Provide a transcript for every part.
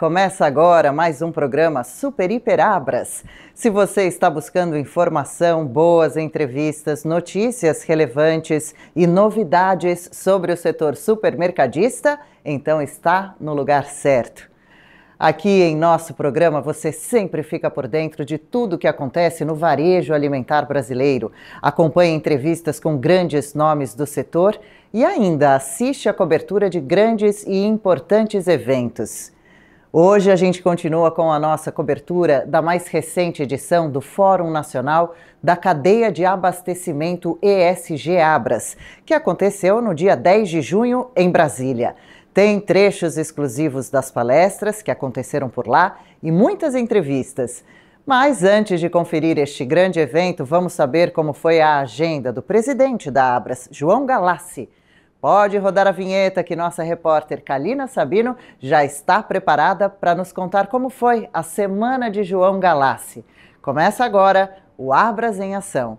Começa agora mais um programa Super Hiper Abras. Se você está buscando informação, boas entrevistas, notícias relevantes e novidades sobre o setor supermercadista, então está no lugar certo. Aqui em nosso programa você sempre fica por dentro de tudo o que acontece no varejo alimentar brasileiro. Acompanhe entrevistas com grandes nomes do setor e ainda assiste a cobertura de grandes e importantes eventos. Hoje a gente continua com a nossa cobertura da mais recente edição do Fórum Nacional da Cadeia de Abastecimento ESG Abras, que aconteceu no dia 10 de junho em Brasília. Tem trechos exclusivos das palestras que aconteceram por lá e muitas entrevistas. Mas antes de conferir este grande evento, vamos saber como foi a agenda do presidente da Abras, João Galassi, Pode rodar a vinheta que nossa repórter Kalina Sabino já está preparada para nos contar como foi a semana de João Galassi. Começa agora o Abras em Ação.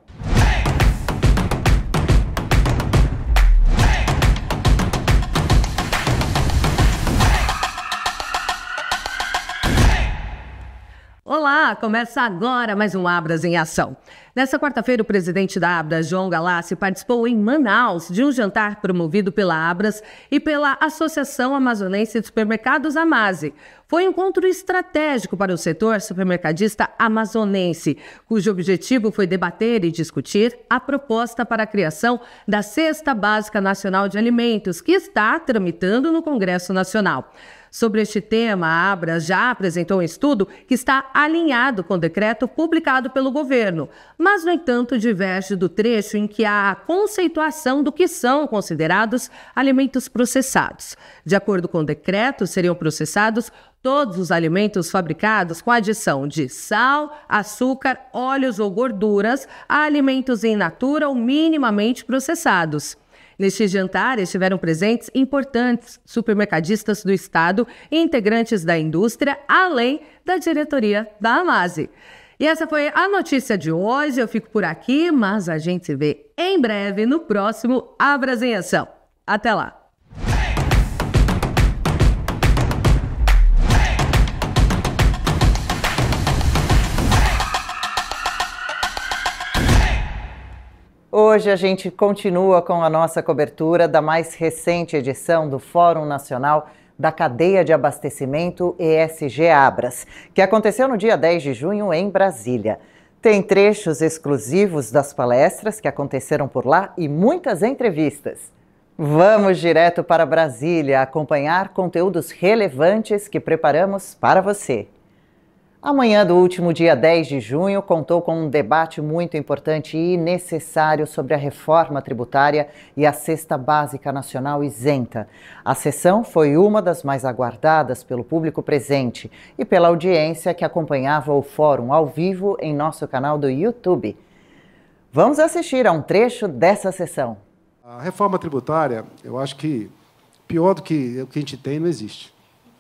Olá, começa agora mais um Abras em Ação. Nessa quarta-feira, o presidente da Abras, João Galassi, participou em Manaus de um jantar promovido pela Abras e pela Associação Amazonense de Supermercados Amase. Foi um encontro estratégico para o setor supermercadista amazonense, cujo objetivo foi debater e discutir a proposta para a criação da Cesta Básica Nacional de Alimentos, que está tramitando no Congresso Nacional. Sobre este tema, a Abra já apresentou um estudo que está alinhado com o decreto publicado pelo governo, mas, no entanto, diverge do trecho em que há a conceituação do que são considerados alimentos processados. De acordo com o decreto, seriam processados todos os alimentos fabricados com adição de sal, açúcar, óleos ou gorduras a alimentos em natura ou minimamente processados. Neste jantar estiveram presentes importantes supermercadistas do Estado e integrantes da indústria, além da diretoria da Amase. E essa foi a notícia de hoje. Eu fico por aqui, mas a gente se vê em breve no próximo Abras em Ação. Até lá! Hoje a gente continua com a nossa cobertura da mais recente edição do Fórum Nacional da Cadeia de Abastecimento ESG Abras, que aconteceu no dia 10 de junho em Brasília. Tem trechos exclusivos das palestras que aconteceram por lá e muitas entrevistas. Vamos direto para Brasília acompanhar conteúdos relevantes que preparamos para você. A manhã do último dia 10 de junho contou com um debate muito importante e necessário sobre a reforma tributária e a Cesta Básica Nacional isenta. A sessão foi uma das mais aguardadas pelo público presente e pela audiência que acompanhava o fórum ao vivo em nosso canal do YouTube. Vamos assistir a um trecho dessa sessão. A reforma tributária, eu acho que pior do que o que a gente tem não existe.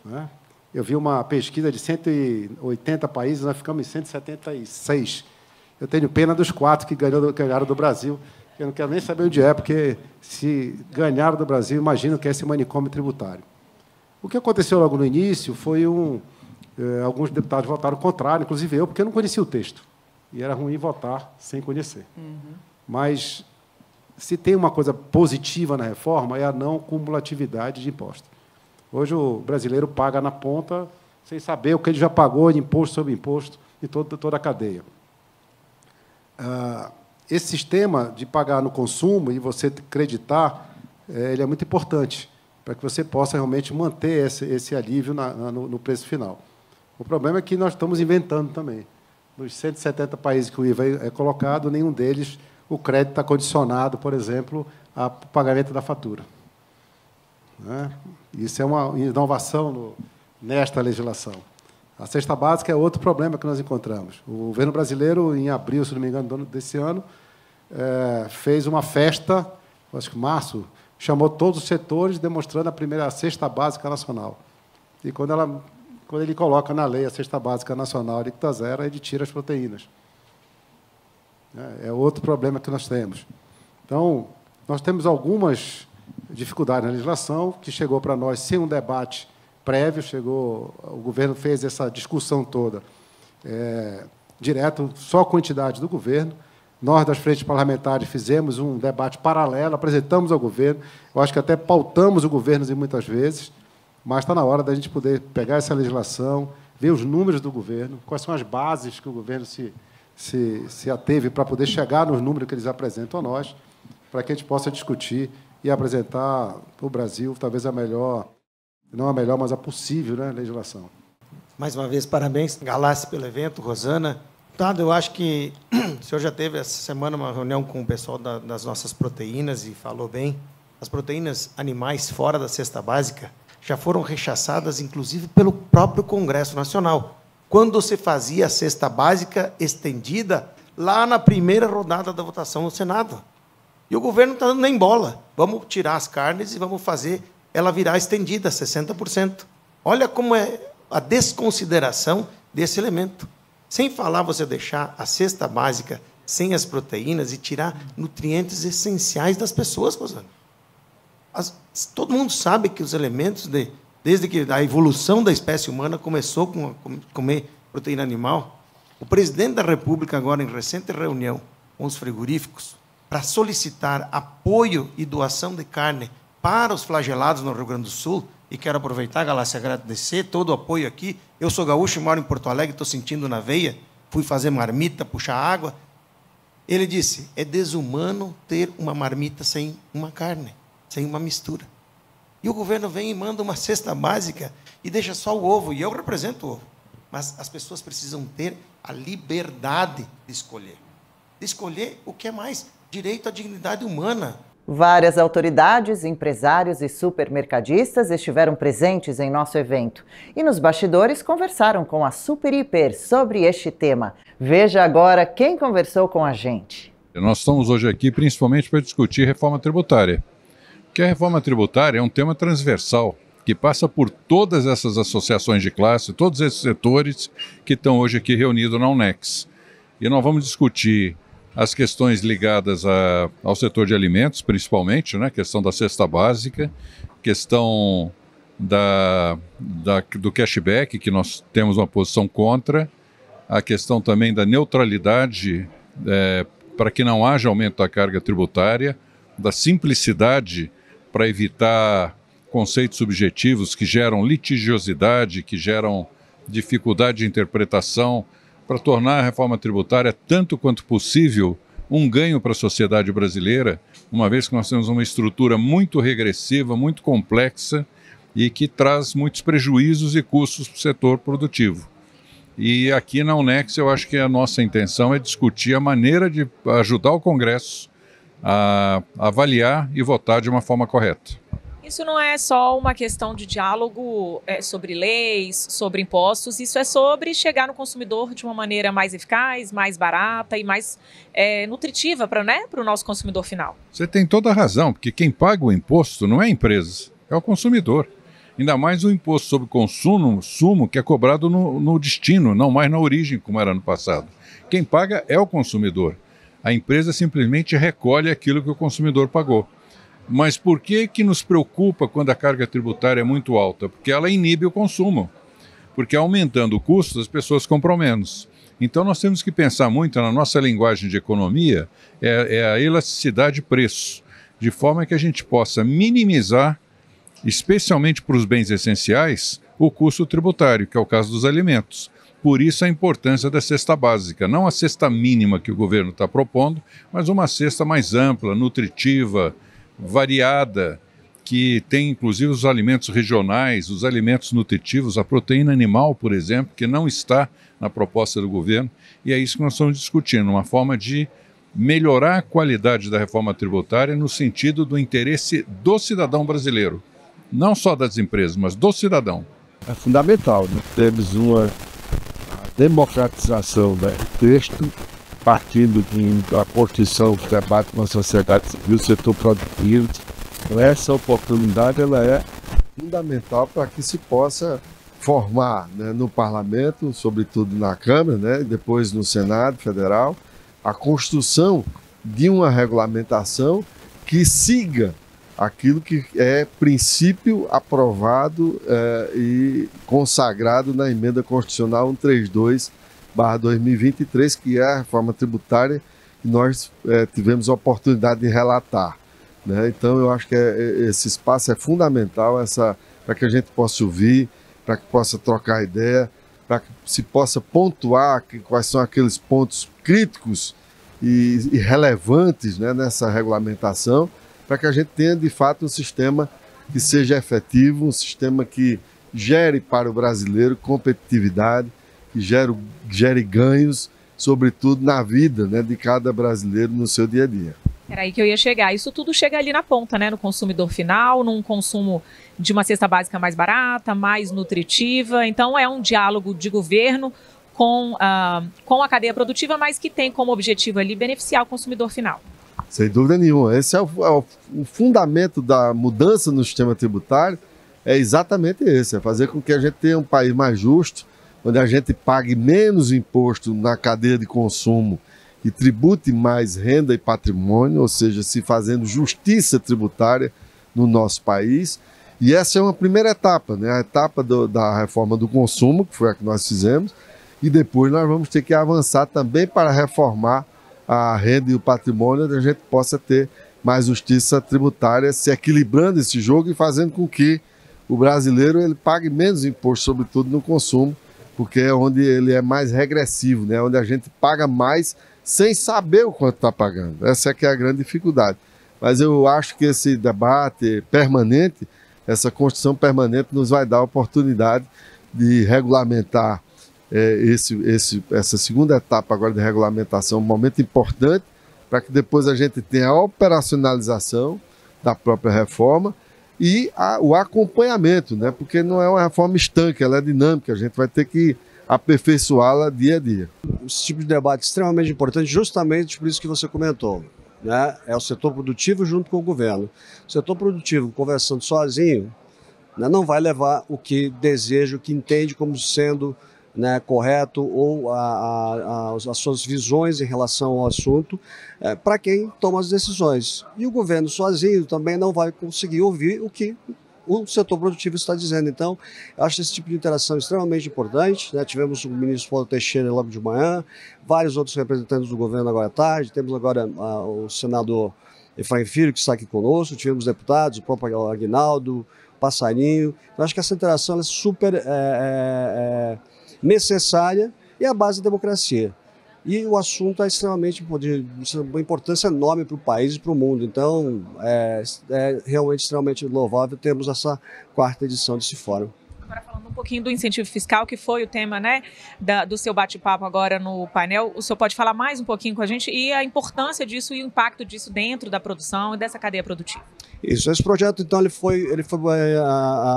Não é? Eu vi uma pesquisa de 180 países, nós ficamos em 176. Eu tenho pena dos quatro que ganharam do Brasil. Eu não quero nem saber onde é, porque se ganharam do Brasil, imagino que é esse manicômio tributário. O que aconteceu logo no início foi um. Eh, alguns deputados votaram contrário, inclusive eu, porque eu não conhecia o texto. E era ruim votar sem conhecer. Uhum. Mas se tem uma coisa positiva na reforma, é a não cumulatividade de impostos. Hoje o brasileiro paga na ponta sem saber o que ele já pagou de imposto sobre imposto e toda, toda a cadeia. Ah, esse sistema de pagar no consumo e você acreditar, eh, ele é muito importante para que você possa realmente manter esse, esse alívio na, na, no, preço final. O problema é que nós estamos inventando também. Nos 170 países que o IVA é colocado, nenhum deles o crédito está condicionado, por exemplo, ao pagamento da fatura. Né? Isso é uma inovação no, nesta legislação. A cesta básica é outro problema que nós encontramos. O governo brasileiro, em abril, se não me engano, desse ano, é, fez uma festa, acho que março, chamou todos os setores, demonstrando a primeira cesta básica nacional. E quando, ela, quando ele coloca na lei a cesta básica nacional líquida zero, ele tira as proteínas. É, é outro problema que nós temos. Então, nós temos algumas dificuldade na legislação, que chegou para nós sem um debate prévio, chegou, o governo fez essa discussão toda é, direto, só a quantidade do governo. Nós, das frentes parlamentares, fizemos um debate paralelo, apresentamos ao governo, eu acho que até pautamos o governo muitas vezes, mas está na hora da gente poder pegar essa legislação, ver os números do governo, quais são as bases que o governo se, se, se ateve para poder chegar nos números que eles apresentam a nós, para que a gente possa discutir e apresentar para o Brasil talvez a melhor, não a melhor, mas a possível né, legislação. Mais uma vez, parabéns, Galassi, pelo evento, Rosana. Tado, eu acho que o senhor já teve essa semana uma reunião com o pessoal da, das nossas proteínas e falou bem. As proteínas animais fora da cesta básica já foram rechaçadas, inclusive, pelo próprio Congresso Nacional. Quando se fazia a cesta básica estendida lá na primeira rodada da votação no Senado. E o governo não está dando nem bola. Vamos tirar as carnes e vamos fazer ela virar estendida, 60%. Olha como é a desconsideração desse elemento. Sem falar você deixar a cesta básica sem as proteínas e tirar nutrientes essenciais das pessoas, Rosana. As, todo mundo sabe que os elementos, de, desde que a evolução da espécie humana começou com, com comer proteína animal, o presidente da República, agora em recente reunião com os frigoríficos, para solicitar apoio e doação de carne para os flagelados no Rio Grande do Sul, e quero aproveitar, Galácia, agradecer todo o apoio aqui. Eu sou gaúcho, moro em Porto Alegre, estou sentindo na veia, fui fazer marmita, puxar água. Ele disse: é desumano ter uma marmita sem uma carne, sem uma mistura. E o governo vem e manda uma cesta básica e deixa só o ovo, e eu represento o ovo. Mas as pessoas precisam ter a liberdade de escolher. De escolher o que é mais direito à dignidade humana. Várias autoridades, empresários e supermercadistas estiveram presentes em nosso evento e nos bastidores conversaram com a Super Hiper sobre este tema. Veja agora quem conversou com a gente. Nós estamos hoje aqui principalmente para discutir reforma tributária, porque a reforma tributária é um tema transversal que passa por todas essas associações de classe, todos esses setores que estão hoje aqui reunidos na UNEX. E nós vamos discutir as questões ligadas a, ao setor de alimentos, principalmente, né? questão da cesta básica, questão da, da, do cashback, que nós temos uma posição contra, a questão também da neutralidade é, para que não haja aumento da carga tributária, da simplicidade para evitar conceitos subjetivos que geram litigiosidade, que geram dificuldade de interpretação para tornar a reforma tributária, tanto quanto possível, um ganho para a sociedade brasileira, uma vez que nós temos uma estrutura muito regressiva, muito complexa e que traz muitos prejuízos e custos para o setor produtivo. E aqui na Unex, eu acho que a nossa intenção é discutir a maneira de ajudar o Congresso a avaliar e votar de uma forma correta isso não é só uma questão de diálogo é, sobre leis, sobre impostos, isso é sobre chegar no consumidor de uma maneira mais eficaz, mais barata e mais é, nutritiva para né, o nosso consumidor final. Você tem toda a razão, porque quem paga o imposto não é a empresa, é o consumidor. Ainda mais o imposto sobre consumo sumo, que é cobrado no, no destino, não mais na origem, como era no passado. Quem paga é o consumidor. A empresa simplesmente recolhe aquilo que o consumidor pagou. Mas por que, que nos preocupa quando a carga tributária é muito alta? Porque ela inibe o consumo. Porque aumentando o custo, as pessoas compram menos. Então nós temos que pensar muito na nossa linguagem de economia, é, é a elasticidade preço, de forma que a gente possa minimizar, especialmente para os bens essenciais, o custo tributário, que é o caso dos alimentos. Por isso a importância da cesta básica, não a cesta mínima que o governo está propondo, mas uma cesta mais ampla, nutritiva, variada, que tem inclusive os alimentos regionais, os alimentos nutritivos, a proteína animal, por exemplo, que não está na proposta do governo. E é isso que nós estamos discutindo, uma forma de melhorar a qualidade da reforma tributária no sentido do interesse do cidadão brasileiro, não só das empresas, mas do cidadão. É fundamental, né? temos uma democratização né? do texto partido de a construção do debate com a sociedade civil, o setor produtivo. Então, essa oportunidade ela é fundamental para que se possa formar né, no parlamento, sobretudo na Câmara, né, depois no Senado Federal, a construção de uma regulamentação que siga aquilo que é princípio aprovado eh, e consagrado na emenda constitucional 132 barra 2023, que é a reforma tributária que nós é, tivemos a oportunidade de relatar. Né? Então, eu acho que é, é esse espaço é fundamental para que a gente possa ouvir, para que possa trocar ideia, para que se possa pontuar que, quais são aqueles pontos críticos e, e relevantes né, nessa regulamentação, para que a gente tenha, de fato, um sistema que seja efetivo, um sistema que gere para o brasileiro competitividade, que gere, gere ganhos, sobretudo na vida né, de cada brasileiro no seu dia a dia. Era aí que eu ia chegar. Isso tudo chega ali na ponta, né? No consumidor final, num consumo de uma cesta básica mais barata, mais nutritiva. Então é um diálogo de governo com, uh, com a cadeia produtiva, mas que tem como objetivo ali beneficiar o consumidor final. Sem dúvida nenhuma. Esse é o, é o, o fundamento da mudança no sistema tributário, é exatamente esse, é fazer com que a gente tenha um país mais justo, onde a gente pague menos imposto na cadeia de consumo e tribute mais renda e patrimônio, ou seja, se fazendo justiça tributária no nosso país. E essa é uma primeira etapa, né? a etapa do, da reforma do consumo, que foi a que nós fizemos, e depois nós vamos ter que avançar também para reformar a renda e o patrimônio, onde a gente possa ter mais justiça tributária, se equilibrando esse jogo e fazendo com que o brasileiro ele pague menos imposto, sobretudo no consumo, porque é onde ele é mais regressivo, né? É onde a gente paga mais sem saber o quanto está pagando. Essa é que é a grande dificuldade. Mas eu acho que esse debate permanente, essa construção permanente, nos vai dar a oportunidade de regulamentar é, esse, esse, essa segunda etapa agora de regulamentação, um momento importante, para que depois a gente tenha a operacionalização da própria reforma e a, o acompanhamento, né? porque não é uma reforma estanque, ela é dinâmica, a gente vai ter que aperfeiçoá-la dia a dia. Esse tipo de debate é extremamente importante, justamente por isso que você comentou. Né? É o setor produtivo junto com o governo. O setor produtivo conversando sozinho né, não vai levar o que deseja, o que entende como sendo né, correto ou a, a, as suas visões em relação ao assunto é, para quem toma as decisões. E o governo sozinho também não vai conseguir ouvir o que o setor produtivo está dizendo. Então, acho esse tipo de interação extremamente importante. Né? Tivemos o ministro Paulo Teixeira logo de manhã, vários outros representantes do governo agora à tarde, temos agora a, ah, o senador Efraim Filho, que está aqui conosco, tivemos deputados, o próprio Aguinaldo, Passarinho. Então, acho que essa interação é super. É, é, é necessária e a base da democracia. E o assunto é extremamente de uma importância enorme para o país e para o mundo. Então, é, é realmente extremamente louvável termos essa quarta edição desse fórum agora falando um pouquinho do incentivo fiscal, que foi o tema né, da, do seu bate-papo agora no painel. O senhor pode falar mais um pouquinho com a gente e a importância disso e o impacto disso dentro da produção e dessa cadeia produtiva. Isso, esse projeto, então, ele foi, ele foi eh,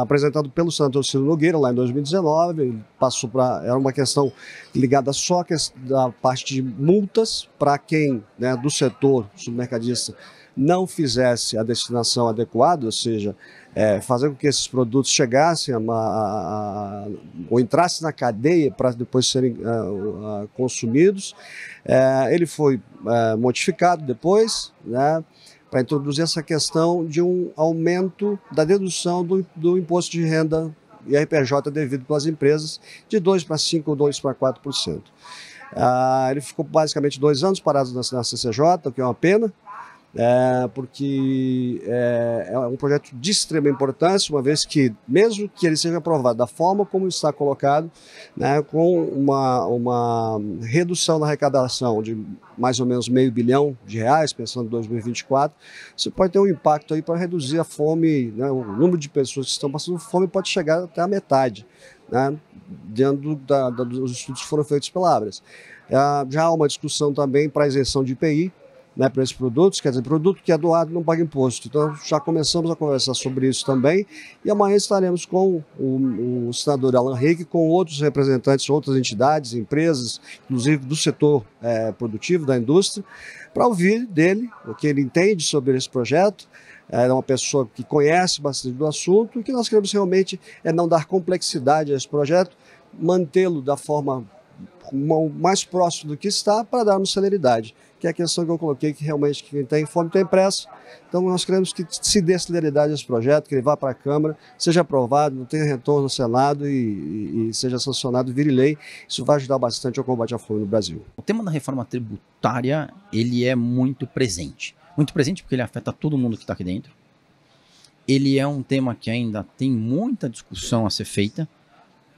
apresentado pelo Santo Ciro Nogueira lá em 2019, passou para, era uma questão ligada só à da parte de multas para quem, né, do setor supermercadista, não fizesse a destinação adequada, ou seja, é, fazer com que esses produtos chegassem a, a, a, ou entrassem na cadeia para depois serem eh, consumidos. É, ele foi modificado depois, né? para introduzir essa questão de um aumento da dedução do, do imposto de renda e RPJ devido pelas empresas de 2 para 5, 2 para 4%. Ah, ele ficou basicamente dois anos parado na, na CCJ, o que é uma pena, é, porque é, é, um projeto de extrema importância, uma vez que, mesmo que ele seja aprovado da forma como está colocado, né, com uma, uma redução na arrecadação de mais ou menos meio bilhão de reais, pensando em 2024, você pode ter um impacto aí para reduzir a fome, né, o número de pessoas que estão passando fome pode chegar até a metade, né, dentro da, da, dos estudos que foram feitos pela Abras. É, já há uma discussão também para a isenção de IPI, né, para esses produtos, quer dizer, produto que é doado não paga imposto. Então já começamos a conversar sobre isso também e amanhã estaremos com o, o senador Alan Reik, com outros representantes, outras entidades, empresas, inclusive do setor é, produtivo, da indústria, para ouvir dele o que ele entende sobre esse projeto, é uma pessoa que conhece bastante do assunto. O que nós queremos realmente é não dar complexidade a esse projeto, mantê-lo da forma mais próximo do que está para darmos celeridade que é a questão que eu coloquei, que realmente quem tem tá fome tem tá pressa. Então nós queremos que se dê celeridade esse projeto, que ele vá para a Câmara, seja aprovado, tenha retorno no Senado e, e, seja sancionado, vire lei. Isso vai ajudar bastante ao combate à fome no Brasil. O tema da reforma tributária, ele é muito presente. Muito presente porque ele afeta todo mundo que está aqui dentro. Ele é um tema que ainda tem muita discussão a ser feita,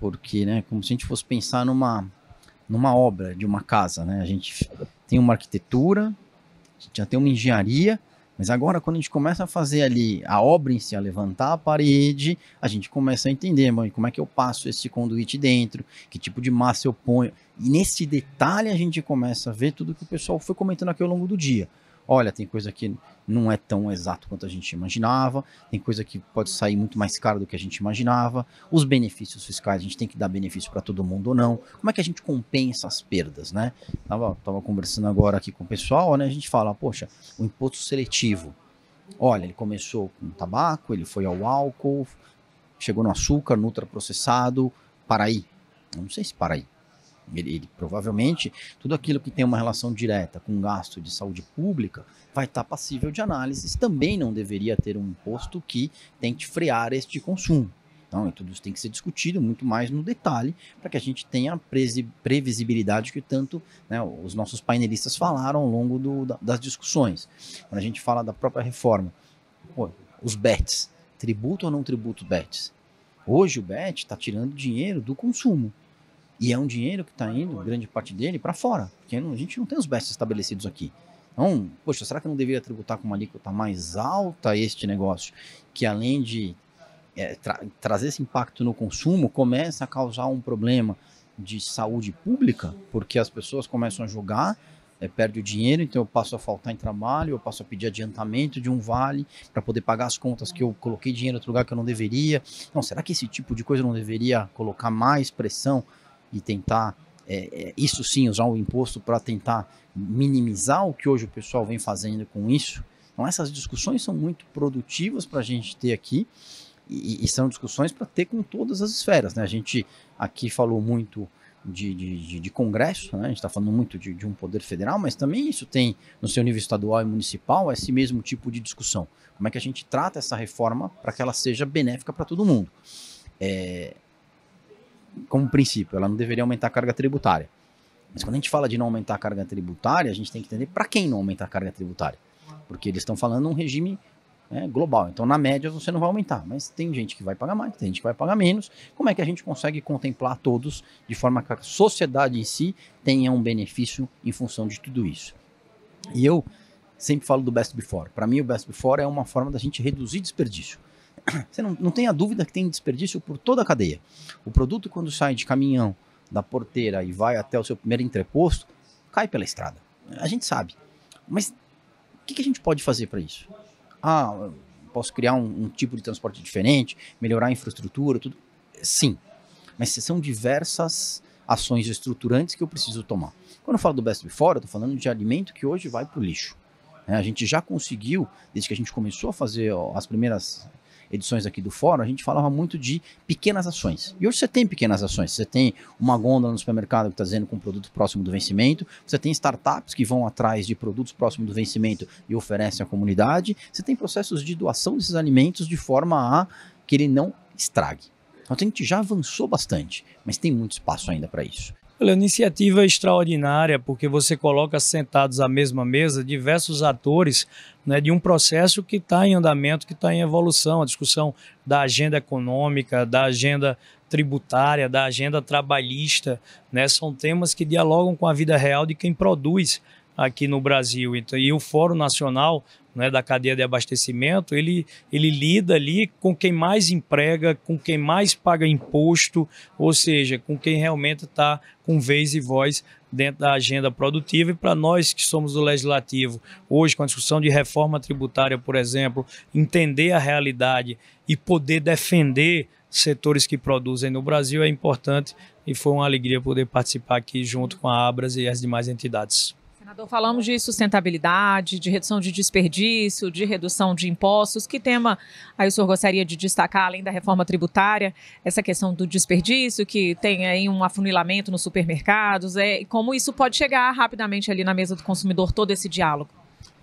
porque, né, como se a gente fosse pensar numa numa obra de uma casa, né? A gente tem uma arquitetura, a gente já tem uma engenharia, mas agora quando a gente começa a fazer ali a obra em si, a levantar a parede, a gente começa a entender, mãe, como é que eu passo esse conduíte dentro, que tipo de massa eu ponho. E nesse detalhe a gente começa a ver tudo que o pessoal foi comentando aqui ao longo do dia. Olha, tem coisa aqui não é tão exato quanto a gente imaginava, tem coisa que pode sair muito mais cara do que a gente imaginava, os benefícios fiscais, a gente tem que dar benefício para todo mundo ou não, como é que a gente compensa as perdas, né? Tava, tava conversando agora aqui com o pessoal, né? A gente fala, poxa, o imposto seletivo, olha, ele começou com tabaco, ele foi ao álcool, chegou no açúcar, no ultraprocessado, Paraí, não sei se Paraí, ele, ele, provavelmente, tudo aquilo que tem uma relação direta com gasto de saúde pública vai estar tá passível de análises. Também não deveria ter um imposto que tente frear este consumo. Então, tudo isso tem que ser discutido muito mais no detalhe para que a gente tenha a previsibilidade que tanto né, os nossos painelistas falaram ao longo do, das discussões. Quando a gente fala da própria reforma, pô, os BETs, tributo ou não tributo BETs? Hoje o BET está tirando dinheiro do consumo. E é um dinheiro que está indo, grande parte dele, para fora, porque a gente não tem os BES estabelecidos aqui. Então, poxa, será que não deveria tributar com uma alíquota mais alta este negócio, que além de é, tra trazer esse impacto no consumo, começa a causar um problema de saúde pública, porque as pessoas começam a jogar, é, perde o dinheiro, então eu passo a faltar em trabalho, eu passo a pedir adiantamento de um vale para poder pagar as contas que eu coloquei dinheiro em outro lugar que eu não deveria. não será que esse tipo de coisa não deveria colocar mais pressão e tentar, é, é, isso sim, usar o imposto para tentar minimizar o que hoje o pessoal vem fazendo com isso. Então, essas discussões são muito produtivas para a gente ter aqui e, e são discussões para ter com todas as esferas. Né? A gente aqui falou muito de, de, de, Congresso, né? a gente está falando muito de, de, um poder federal, mas também isso tem no seu nível estadual e municipal esse mesmo tipo de discussão. Como é que a gente trata essa reforma para que ela seja benéfica para todo mundo? É, como princípio, ela não deveria aumentar a carga tributária. Mas quando a gente fala de não aumentar a carga tributária, a gente tem que entender para quem não aumentar a carga tributária. Porque eles estão falando um regime né, global. Então, na média, você não vai aumentar. Mas tem gente que vai pagar mais, tem gente que vai pagar menos. Como é que a gente consegue contemplar todos de forma que a sociedade em si tenha um benefício em função de tudo isso? E eu sempre falo do best before. Para mim, o best before é uma forma da gente reduzir desperdício você não, não tenha dúvida que tem desperdício por toda a cadeia. O produto, quando sai de caminhão, da porteira e vai até o seu primeiro entreposto, cai pela estrada. A gente sabe. Mas o que, que a gente pode fazer para isso? Ah, posso criar um, um, tipo de transporte diferente, melhorar a infraestrutura, tudo. Sim. Mas são diversas ações estruturantes que eu preciso tomar. Quando eu falo do best before, eu estou falando de alimento que hoje vai para o lixo. É, a gente já conseguiu, desde que a gente começou a fazer ó, as primeiras edições aqui do fórum, a gente falava muito de pequenas ações. E hoje você tem pequenas ações. Você tem uma gôndola no supermercado que está dizendo com é um produto próximo do vencimento, você tem startups que vão atrás de produtos próximos do vencimento e oferecem à comunidade, você tem processos de doação desses alimentos de forma a que ele não estrague. Então a gente já avançou bastante, mas tem muito espaço ainda para isso. Olha, iniciativa extraordinária, porque você coloca sentados à mesma mesa diversos atores né, de um processo que está em andamento, que está em evolução, a discussão da agenda econômica, da agenda tributária, da agenda trabalhista, né, são temas que dialogam com a vida real de quem produz aqui no Brasil. Então, e o Fórum Nacional né, da cadeia de abastecimento, ele, ele lida ali com quem mais emprega, com quem mais paga imposto, ou seja, com quem realmente está com vez e voz dentro da agenda produtiva. E para nós que somos do legislativo, hoje, com a discussão de reforma tributária, por exemplo, entender a realidade e poder defender setores que produzem no Brasil é importante e foi uma alegria poder participar aqui junto com a Abras e as demais entidades. Senador, falamos de sustentabilidade, de redução de desperdício, de redução de impostos. Que tema aí o senhor gostaria de destacar, além da reforma tributária, essa questão do desperdício, que tem aí um afunilamento nos supermercados, é, como isso pode chegar rapidamente ali na mesa do consumidor, todo esse diálogo?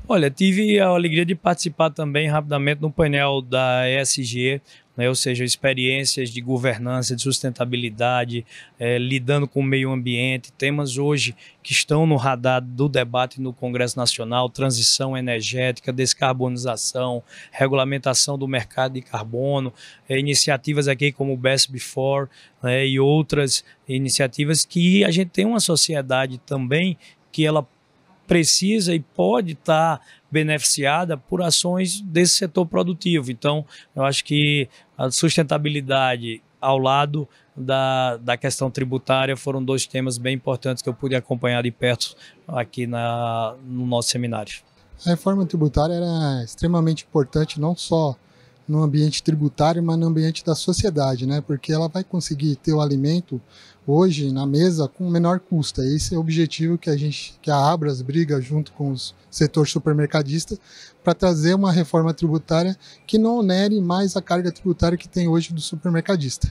Olha, tive a alegria de participar também rapidamente no painel da ESG né? ou seja, experiências de governança, de sustentabilidade, é, lidando com o meio ambiente, temas hoje que estão no radar do debate no Congresso Nacional, transição energética, descarbonização, regulamentação do mercado de carbono, é, iniciativas aqui como o Best Before né? e outras iniciativas que a gente tem uma sociedade também que ela precisa e pode estar tá beneficiada por ações desse setor produtivo. Então, eu acho que a sustentabilidade ao lado da, da questão tributária foram dois temas bem importantes que eu pude acompanhar de perto aqui na, no nosso seminário. A reforma tributária era extremamente importante, não só no ambiente tributário, mas no ambiente da sociedade, né? porque ela vai conseguir ter o alimento hoje na mesa com menor custo. É esse é o objetivo que a gente, que a Abras briga junto com o setor supermercadista para trazer uma reforma tributária que não onere mais a carga tributária que tem hoje do supermercadista.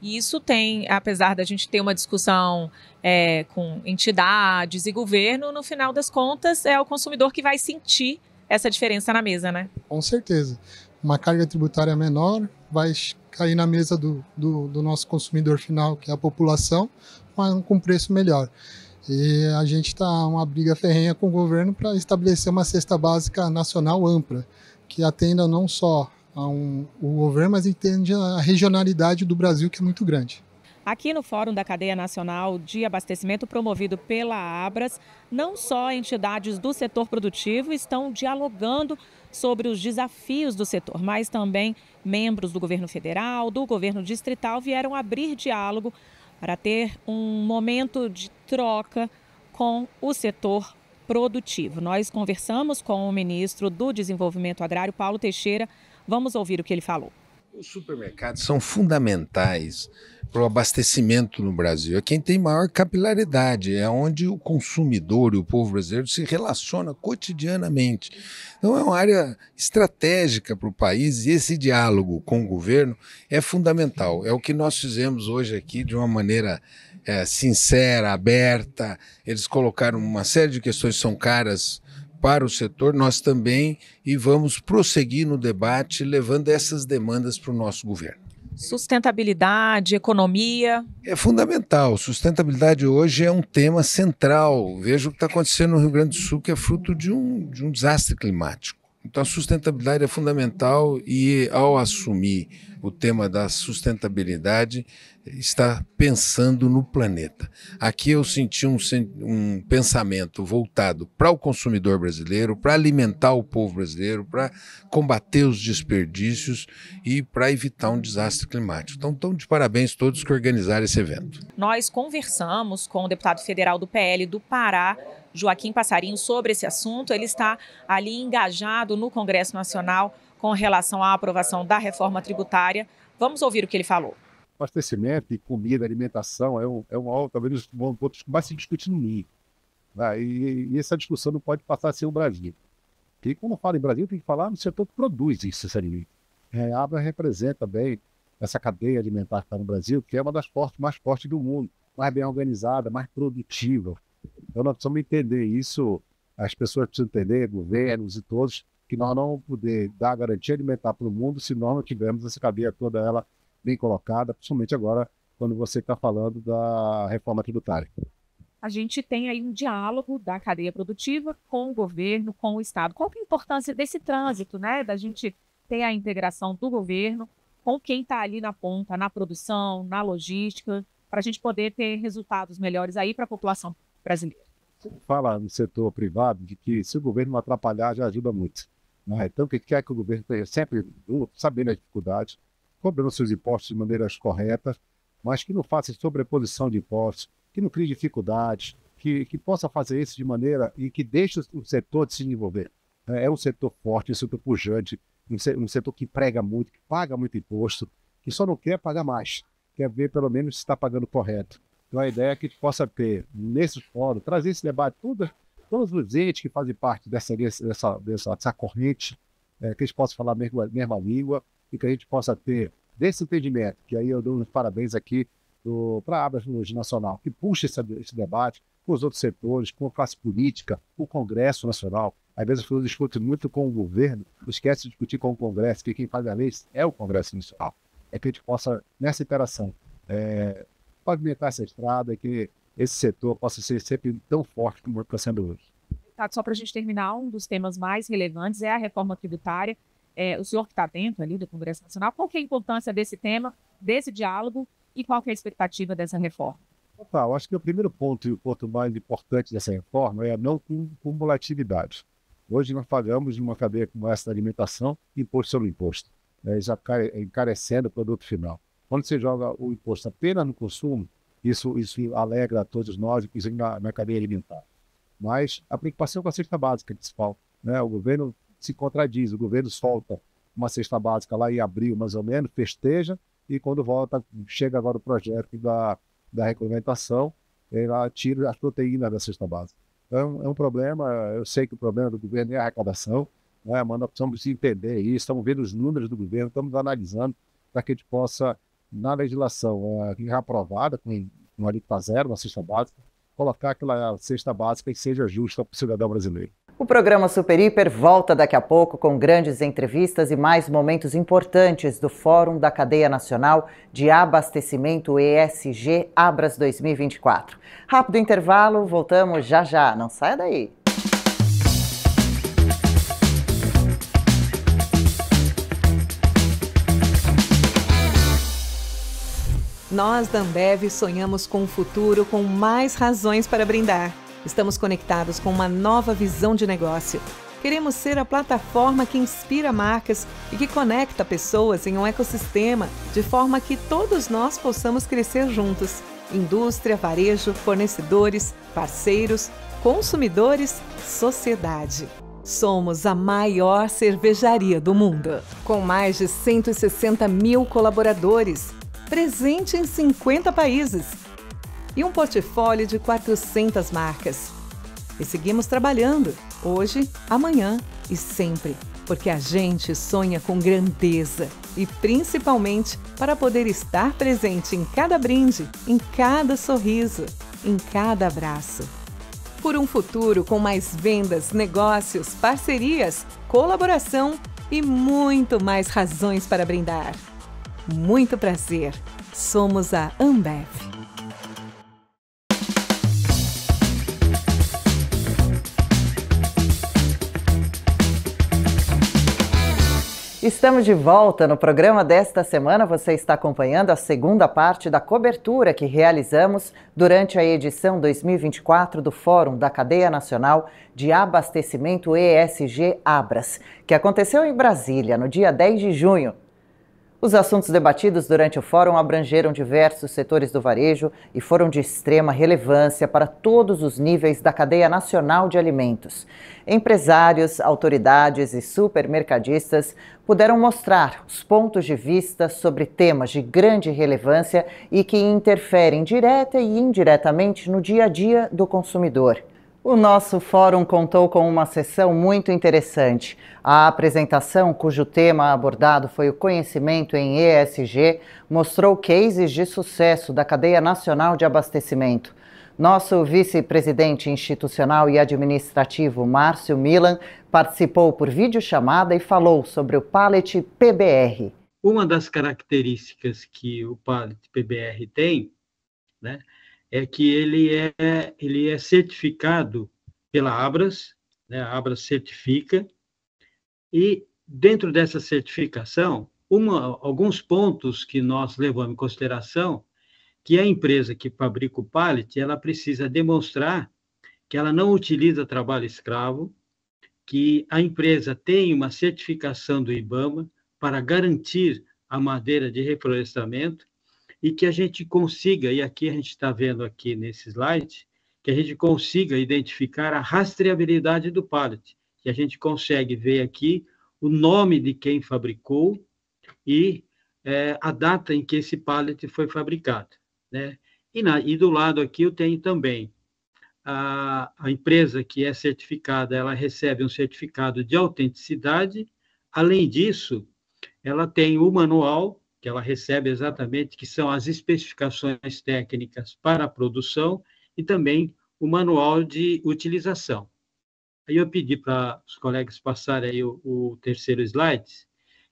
E isso tem, apesar da gente ter uma discussão é, com entidades e governo, no final das contas é o consumidor que vai sentir essa diferença na mesa, né? Com certeza. Uma carga tributária menor, vai cair na mesa do, do, do nosso consumidor final, que é a população, mas com preço melhor. E a gente está uma briga ferrenha com o governo para estabelecer uma cesta básica nacional ampla, que atenda não só um, o governo, mas entende a regionalidade do Brasil, que é muito grande. Aqui no Fórum da Cadeia Nacional de Abastecimento, promovido pela Abras, não só entidades do setor produtivo estão dialogando sobre os desafios do setor, mas também membros do governo federal, do governo distrital vieram abrir diálogo para ter um momento de troca com o setor produtivo. Nós conversamos com o ministro do Desenvolvimento Agrário, Paulo Teixeira. Vamos ouvir o que ele falou. Os supermercados são fundamentais para o abastecimento no Brasil. É quem tem maior capilaridade, é onde o consumidor e o povo brasileiro se relaciona cotidianamente. Então é uma área estratégica para o país e esse diálogo com o governo é fundamental. É o que nós fizemos hoje aqui de uma maneira é, sincera, aberta. Eles colocaram uma série de questões que são caras para o setor, nós também, e vamos prosseguir no debate levando essas demandas para o nosso governo. Sustentabilidade, economia. É fundamental. Sustentabilidade hoje é um tema central. Veja o que está acontecendo no Rio Grande do Sul, que é fruto de um, de um desastre climático. Então, a sustentabilidade é fundamental e, ao assumir o tema da sustentabilidade, está pensando no planeta. Aqui eu senti um, um pensamento voltado para o consumidor brasileiro, para alimentar o povo brasileiro, para combater os desperdícios e para evitar um desastre climático. Então, estão de parabéns todos que organizaram esse evento. Nós conversamos com o deputado federal do PL do Pará, Joaquim Passarinho, sobre esse assunto. Ele está ali engajado no Congresso Nacional com relação à aprovação da reforma tributária. Vamos ouvir o que ele falou abastecimento e comida, alimentação é um, é um talvez um ponto que mais se discute no Rio. Né? E, e, essa discussão não pode passar sem o Brasil. Porque quando fala em Brasil, tem que falar no setor que produz isso, esse alimento. É, a Abra representa bem essa cadeia alimentar que está no Brasil, que é uma das fortes, mais fortes do mundo, mais bem organizada, mais produtiva. Então nós precisamos entender isso, as pessoas precisam entender, governos e todos, que nós não vamos poder dar garantia alimentar para o mundo se nós não tivermos essa cadeia toda ela bem colocada, principalmente agora quando você está falando da reforma tributária. A gente tem aí um diálogo da cadeia produtiva com o governo, com o Estado. Qual é a importância desse trânsito, né? Da gente ter a integração do governo com quem está ali na ponta, na produção, na logística, para a gente poder ter resultados melhores aí para a população brasileira. Fala no setor privado de que se o governo não atrapalhar já ajuda muito. Né? Então, o que quer que o governo tenha sempre sabendo as dificuldades, cobrando seus impostos de maneiras corretas, mas que não faça sobreposição de impostos, que não crie dificuldades, que, que possa fazer isso de maneira e que deixe o setor de se desenvolver. É, é um setor forte, um setor pujante, um setor que prega muito, que paga muito imposto, que só não quer pagar mais, quer ver pelo menos se está pagando correto. Então a ideia é que a gente possa ter, nesse fórum, trazer esse debate, toda, todos os entes que fazem parte dessa, dessa, dessa, dessa corrente, é, que eles possam falar a mesma, mesma língua, e que a gente possa ter desse entendimento, que aí eu dou uns parabéns aqui para a Abra Nacional, que puxa esse, esse debate com os outros setores, com a classe política, com o Congresso Nacional. Às vezes as pessoas discutem muito com o governo, esquece de discutir com o Congresso, que quem faz a lei é o Congresso Nacional. É que a gente possa, nessa interação, é, pavimentar essa estrada e que esse setor possa ser sempre tão forte como está sendo hoje. Tá, só para a gente terminar, um dos temas mais relevantes é a reforma tributária é, o senhor que está dentro ali do Congresso Nacional, qual é a importância desse tema, desse diálogo e qual é a expectativa dessa reforma? Total, acho que o primeiro ponto e o ponto mais importante dessa reforma é a não cumulatividade. Hoje nós pagamos de uma cadeia como essa da alimentação imposto sobre imposto, né, já encarecendo o produto final. Quando você joga o imposto apenas no consumo, isso, isso alegra a todos nós, inclusive na, na cadeia alimentar. Mas a preocupação com a cesta básica principal. Né? O governo se contradiz. O governo solta uma cesta básica lá em abril, mais ou menos, festeja, e quando volta, chega agora o projeto da, da regulamentação, ela tira as proteínas da cesta básica. Então, é, é um problema, eu sei que o problema do governo é a arrecadação, né, é mas nós precisamos entender isso, estamos vendo os números do governo, estamos analisando para que a gente possa, na legislação eh, é, aprovada, com uma alíquota zero uma cesta básica, colocar aquela cesta básica e seja justa para o cidadão brasileiro. O programa Super Hiper volta daqui a pouco com grandes entrevistas e mais momentos importantes do Fórum da Cadeia Nacional de Abastecimento ESG Abras 2024. Rápido intervalo, voltamos já já, não saia daí. nós da Ambev sonhamos com um futuro com mais razões para brindar. Estamos conectados com uma nova visão de negócio. Queremos ser a plataforma que inspira marcas e que conecta pessoas em um ecossistema de forma que todos nós possamos crescer juntos. Indústria, varejo, fornecedores, parceiros, consumidores, sociedade. Somos a maior cervejaria do mundo, com mais de 160 mil colaboradores presente em 50 países e um portfólio de 400 marcas. E seguimos trabalhando, hoje, amanhã e sempre, porque a gente sonha com grandeza e principalmente para poder estar presente em cada brinde, em cada sorriso, em cada abraço. Por um futuro com mais vendas, negócios, parcerias, colaboração e muito mais razões para brindar. Muito prazer. Somos a Ambev. Estamos de volta no programa desta semana. Você está acompanhando a segunda parte da cobertura que realizamos durante a edição 2024 do Fórum da Cadeia Nacional de Abastecimento ESG Abras, que aconteceu em Brasília no dia 10 de junho os assuntos debatidos durante o fórum abrangeram diversos setores do varejo e foram de extrema relevância para todos os níveis da cadeia nacional de alimentos. Empresários, autoridades e supermercadistas puderam mostrar os pontos de vista sobre temas de grande relevância e que interferem direta e indiretamente no dia a dia do consumidor. O nosso fórum contou com uma sessão muito interessante. A apresentação, cujo tema abordado foi o conhecimento em ESG, mostrou cases de sucesso da cadeia nacional de abastecimento. Nosso vice-presidente institucional e administrativo, Márcio Milan, participou por videochamada e falou sobre o Pallet PBR. Uma das características que o Pallet PBR tem né, é que ele é, ele é certificado pela Abras, né? a Abras certifica, e dentro dessa certificação, uma, alguns pontos que nós levamos em consideração, que a empresa que fabrica o pallet, ela precisa demonstrar que ela não utiliza trabalho escravo, que a empresa tem uma certificação do IBAMA para garantir a madeira de reflorestamento e que a gente consiga, e aqui a gente está vendo aqui nesse slide, que a gente consiga identificar a rastreabilidade do pallet, que a gente consegue ver aqui o nome de quem fabricou e é, a data em que esse pallet foi fabricado. Né? E, na, e do lado aqui eu tenho também a, a empresa que é certificada, ela recebe um certificado de autenticidade, além disso, ela tem o manual ela recebe exatamente, que são as especificações técnicas para a produção e também o manual de utilização. Aí eu pedi para os colegas passarem aí o, o, terceiro slide,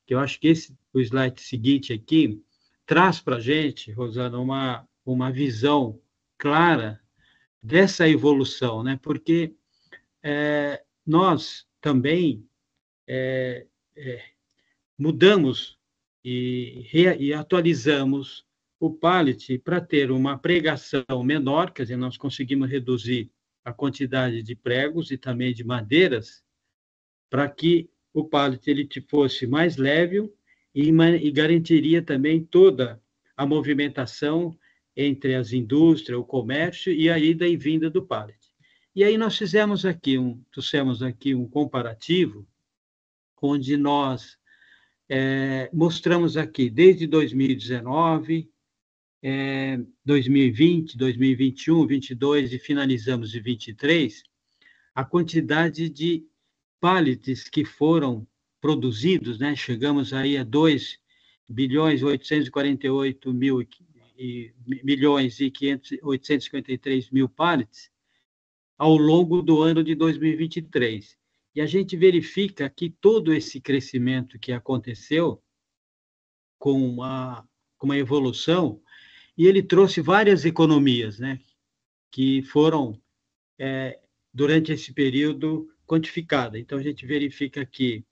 que eu acho que esse, o slide seguinte aqui traz para a gente, Rosana, uma, uma visão clara dessa evolução, né? porque é, nós também é, é, mudamos e, e atualizamos o pallet para ter uma pregação menor, quer dizer, nós conseguimos reduzir a quantidade de pregos e também de madeiras para que o pallet ele fosse mais leve e, e garantiria também toda a movimentação entre as indústrias, o comércio e a ida e vinda do pallet. E aí nós fizemos aqui um, trouxemos aqui um comparativo onde nós é, mostramos aqui desde 2019, é, 2020, 2021, 22 e finalizamos em 23, a quantidade de pallets que foram produzidos, né? Chegamos aí a 2 bilhões 848 mil e, milhões e 500, mil pallets ao longo do ano de 2023. E a gente verifica que todo esse crescimento que aconteceu com uma, com uma evolução, e ele trouxe várias economias, né? Que foram, é, durante esse período, quantificadas. Então, a gente verifica que,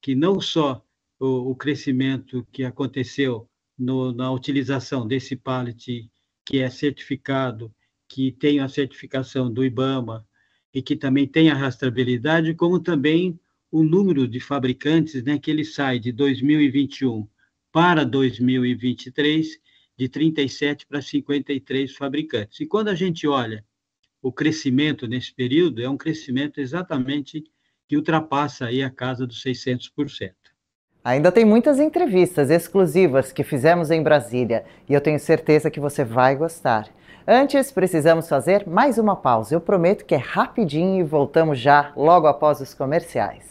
que não só o, o crescimento que aconteceu no, na utilização desse pallet que é certificado, que tem a certificação do IBAMA, e que também tem a rastreabilidade, como também o número de fabricantes, né, que ele sai de 2021 para 2023, de 37 para 53 fabricantes. E quando a gente olha o crescimento nesse período, é um crescimento exatamente que ultrapassa aí a casa dos 600%. Ainda tem muitas entrevistas exclusivas que fizemos em Brasília e eu tenho certeza que você vai gostar. Antes, precisamos fazer mais uma pausa. Eu prometo que é rapidinho e voltamos já logo após os comerciais.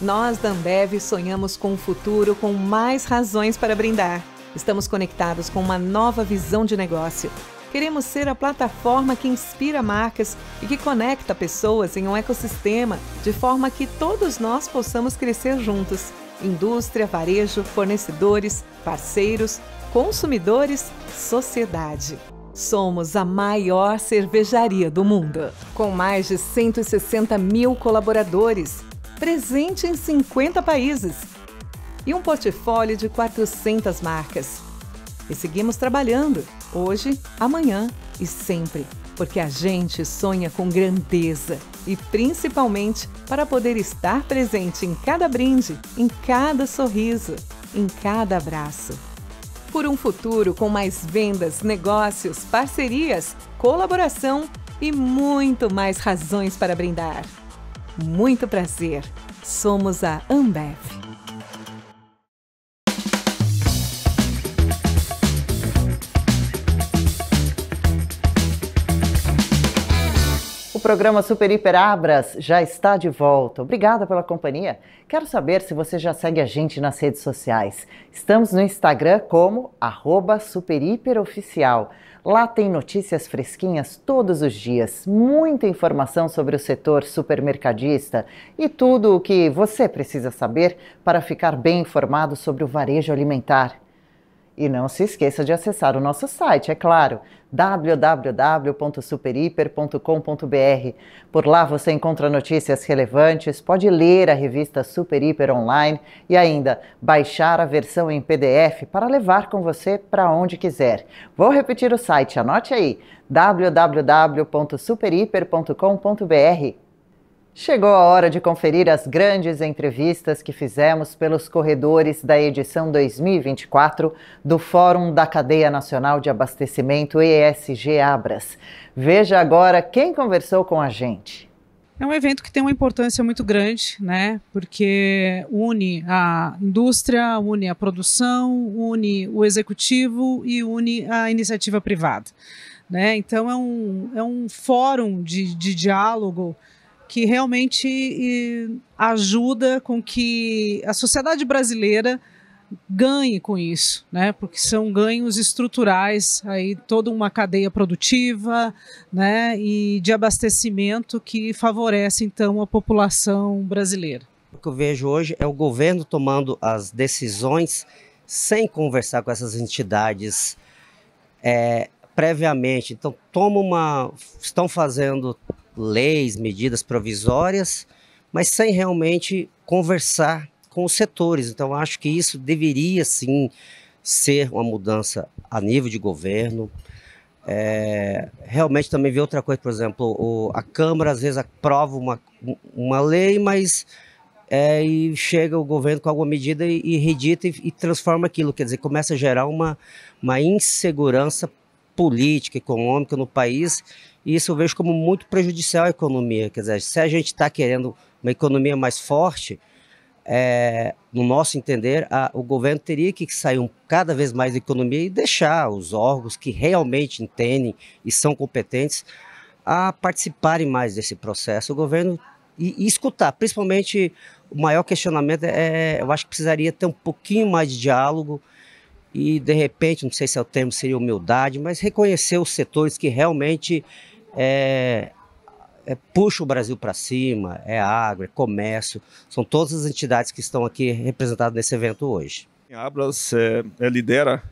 Nós da Ambev sonhamos com um futuro com mais razões para brindar. Estamos conectados com uma nova visão de negócio Queremos ser a plataforma que inspira marcas e que conecta pessoas em um ecossistema, de forma que todos nós possamos crescer juntos. Indústria, varejo, fornecedores, parceiros, consumidores, sociedade. Somos a maior cervejaria do mundo, com mais de 160 mil colaboradores, presente em 50 países e um portfólio de 400 marcas. E seguimos trabalhando, hoje, amanhã e sempre, porque a gente sonha com grandeza e principalmente para poder estar presente em cada brinde, em cada sorriso, em cada abraço. Por um futuro com mais vendas, negócios, parcerias, colaboração e muito mais razões para brindar. Muito prazer. Somos a Ambev. programa Super Hiper Abras já está de volta. Obrigada pela companhia. Quero saber se você já segue a gente nas redes sociais. Estamos no Instagram como arroba superhiperoficial. Lá tem notícias fresquinhas todos os dias, muita informação sobre o setor supermercadista e tudo o que você precisa saber para ficar bem informado sobre o varejo alimentar. E não se esqueça de acessar o nosso site, é claro, www.superhiper.com.br. Por lá você encontra notícias relevantes, pode ler a revista Super Hiper Online e ainda baixar a versão em PDF para levar com você para onde quiser. Vou repetir o site, anote aí: www.superhiper.com.br. Chegou a hora de conferir as grandes entrevistas que fizemos pelos corredores da edição 2024 do Fórum da Cadeia Nacional de Abastecimento ESG Abras. Veja agora quem conversou com a gente. É um evento que tem uma importância muito grande, né? Porque une a indústria, une a produção, une o executivo e une a iniciativa privada. Né? Então é um, é um fórum de, de diálogo que realmente ajuda com que a sociedade brasileira ganhe com isso, né? Porque são ganhos estruturais aí toda uma cadeia produtiva, né? E de abastecimento que favorece então a população brasileira. O que eu vejo hoje é o governo tomando as decisões sem conversar com essas entidades é, previamente. Então toma uma, estão fazendo leis, medidas provisórias, mas sem realmente conversar com os setores. Então, acho que isso deveria sim ser uma mudança a nível de governo. É, realmente também ver outra coisa, por exemplo, o, a Câmara às vezes aprova uma, uma lei, mas é, e chega o governo com alguma medida e, e redita e, e, transforma aquilo, quer dizer, começa a gerar uma, uma insegurança política, econômica no país e isso eu vejo como muito prejudicial à economia. Quer dizer, se a gente está querendo uma economia mais forte, é, no nosso entender, a, o governo teria que sair um, cada vez mais da economia e deixar os órgãos que realmente entendem e são competentes a participarem mais desse processo. O governo e, e escutar, principalmente o maior questionamento é, eu acho que precisaria ter um pouquinho mais de diálogo e de repente, não sei se é o termo seria humildade, mas reconhecer os setores que realmente é, é, puxa o Brasil para cima, é agro, é comércio, são todas as entidades que estão aqui representadas nesse evento hoje. A Abras é, é, lidera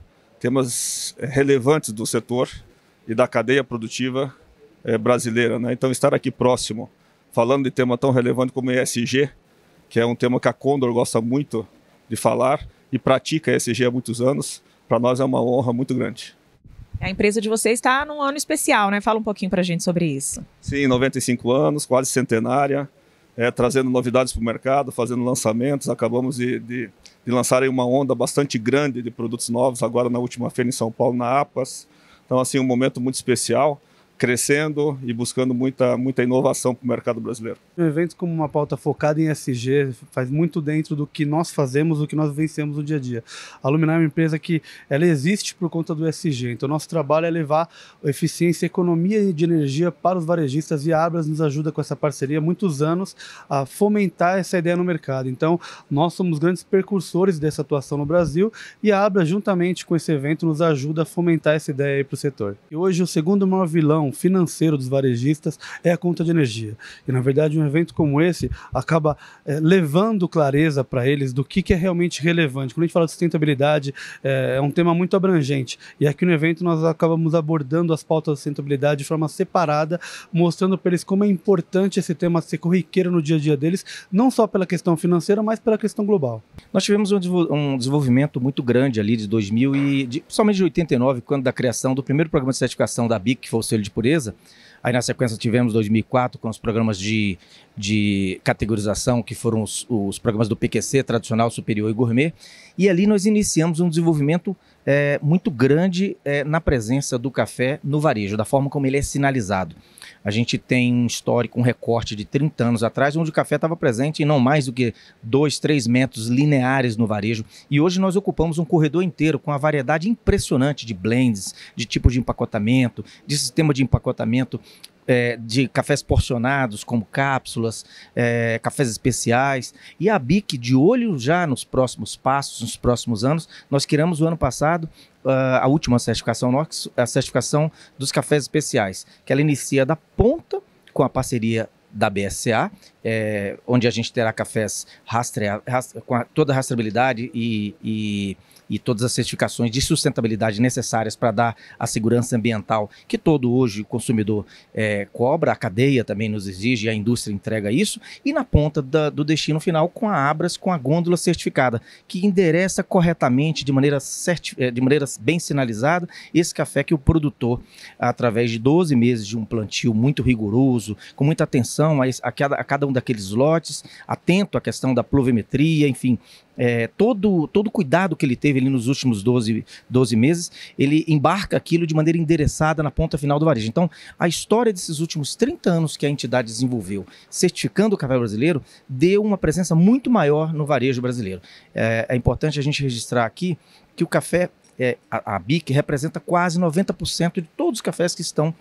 temas relevantes do setor e da cadeia produtiva é, brasileira. Né? Então, estar aqui próximo, falando de tema tão relevante como ESG, que é um tema que a Condor gosta muito de falar e pratica ESG há muitos anos, para nós é uma honra muito grande. A empresa de vocês está num ano especial, né? Fala um pouquinho para a gente sobre isso. Sim, 95 anos, quase centenária, é, trazendo novidades para o mercado, fazendo lançamentos. Acabamos de, de, de lançar uma onda bastante grande de produtos novos agora na última feira em São Paulo, na APAS. Então, assim, um momento muito especial crescendo e buscando muita, muita inovação para o mercado brasileiro. Um evento como uma pauta focada em SG faz muito dentro do que nós fazemos, do que nós vencemos no dia a dia. A Luminar é uma empresa que ela existe por conta do SG, então nosso trabalho é levar eficiência, economia de energia para os varejistas e a Abras nos ajuda com essa parceria há muitos anos a fomentar essa ideia no mercado. Então nós somos grandes percursores dessa atuação no Brasil e a Abras juntamente com esse evento nos ajuda a fomentar essa ideia para o setor. E hoje o segundo maior vilão balcão financeiro dos varejistas é a conta de energia. E, na verdade, um evento como esse acaba é, levando clareza para eles do que, que, é realmente relevante. Quando a gente fala de sustentabilidade, é, é um tema muito abrangente. E aqui no evento nós acabamos abordando as pautas da sustentabilidade de forma separada, mostrando para eles como é importante esse tema ser corriqueiro no dia a dia deles, não só pela questão financeira, mas pela questão global. Nós tivemos um, um desenvolvimento muito grande ali de 2000 e de, somente de 89, quando da criação do primeiro programa de certificação da BIC, que foi o selo de pureza. Aí na sequência tivemos 2004 com os programas de, de categorização, que foram os, os, programas do PQC, tradicional, superior e gourmet. E ali nós iniciamos um desenvolvimento é, muito grande é, na presença do café no varejo, da forma como ele é sinalizado. A gente tem um histórico, um recorte de 30 anos atrás, onde o café estava presente em não mais do que 2, 3 metros lineares no varejo. E hoje nós ocupamos um corredor inteiro com uma variedade impressionante de blends, de tipo de empacotamento, de sistema de empacotamento é, de cafés porcionados, como cápsulas, é, cafés especiais. E a BIC, de olho já nos próximos passos, nos próximos anos, nós criamos o ano passado uh, a última certificação, a certificação dos cafés especiais, que ela inicia da ponta com a parceria da BSA, é, onde a gente terá cafés rastrea, rastre, com a, toda a rastreabilidade e, e e todas as certificações de sustentabilidade necessárias para dar a segurança ambiental que todo hoje o consumidor é, cobra, a cadeia também nos exige, a indústria entrega isso, e na ponta da, do destino final com a Abras, com a gôndola certificada, que endereça corretamente, de maneira, certi é, de maneira bem sinalizada, esse café que o produtor, através de 12 meses de um plantio muito rigoroso, com muita atenção a, a cada, a cada um daqueles lotes, atento à questão da pluviometria, enfim, é, todo todo cuidado que ele teve ali nos últimos 12, 12 meses, ele embarca aquilo de maneira endereçada na ponta final do varejo. Então, a história desses últimos 30 anos que a entidade desenvolveu, certificando o café brasileiro, deu uma presença muito maior no varejo brasileiro. É, é importante a gente registrar aqui que o café, é, a, a BIC, representa quase 90% de todos os cafés que estão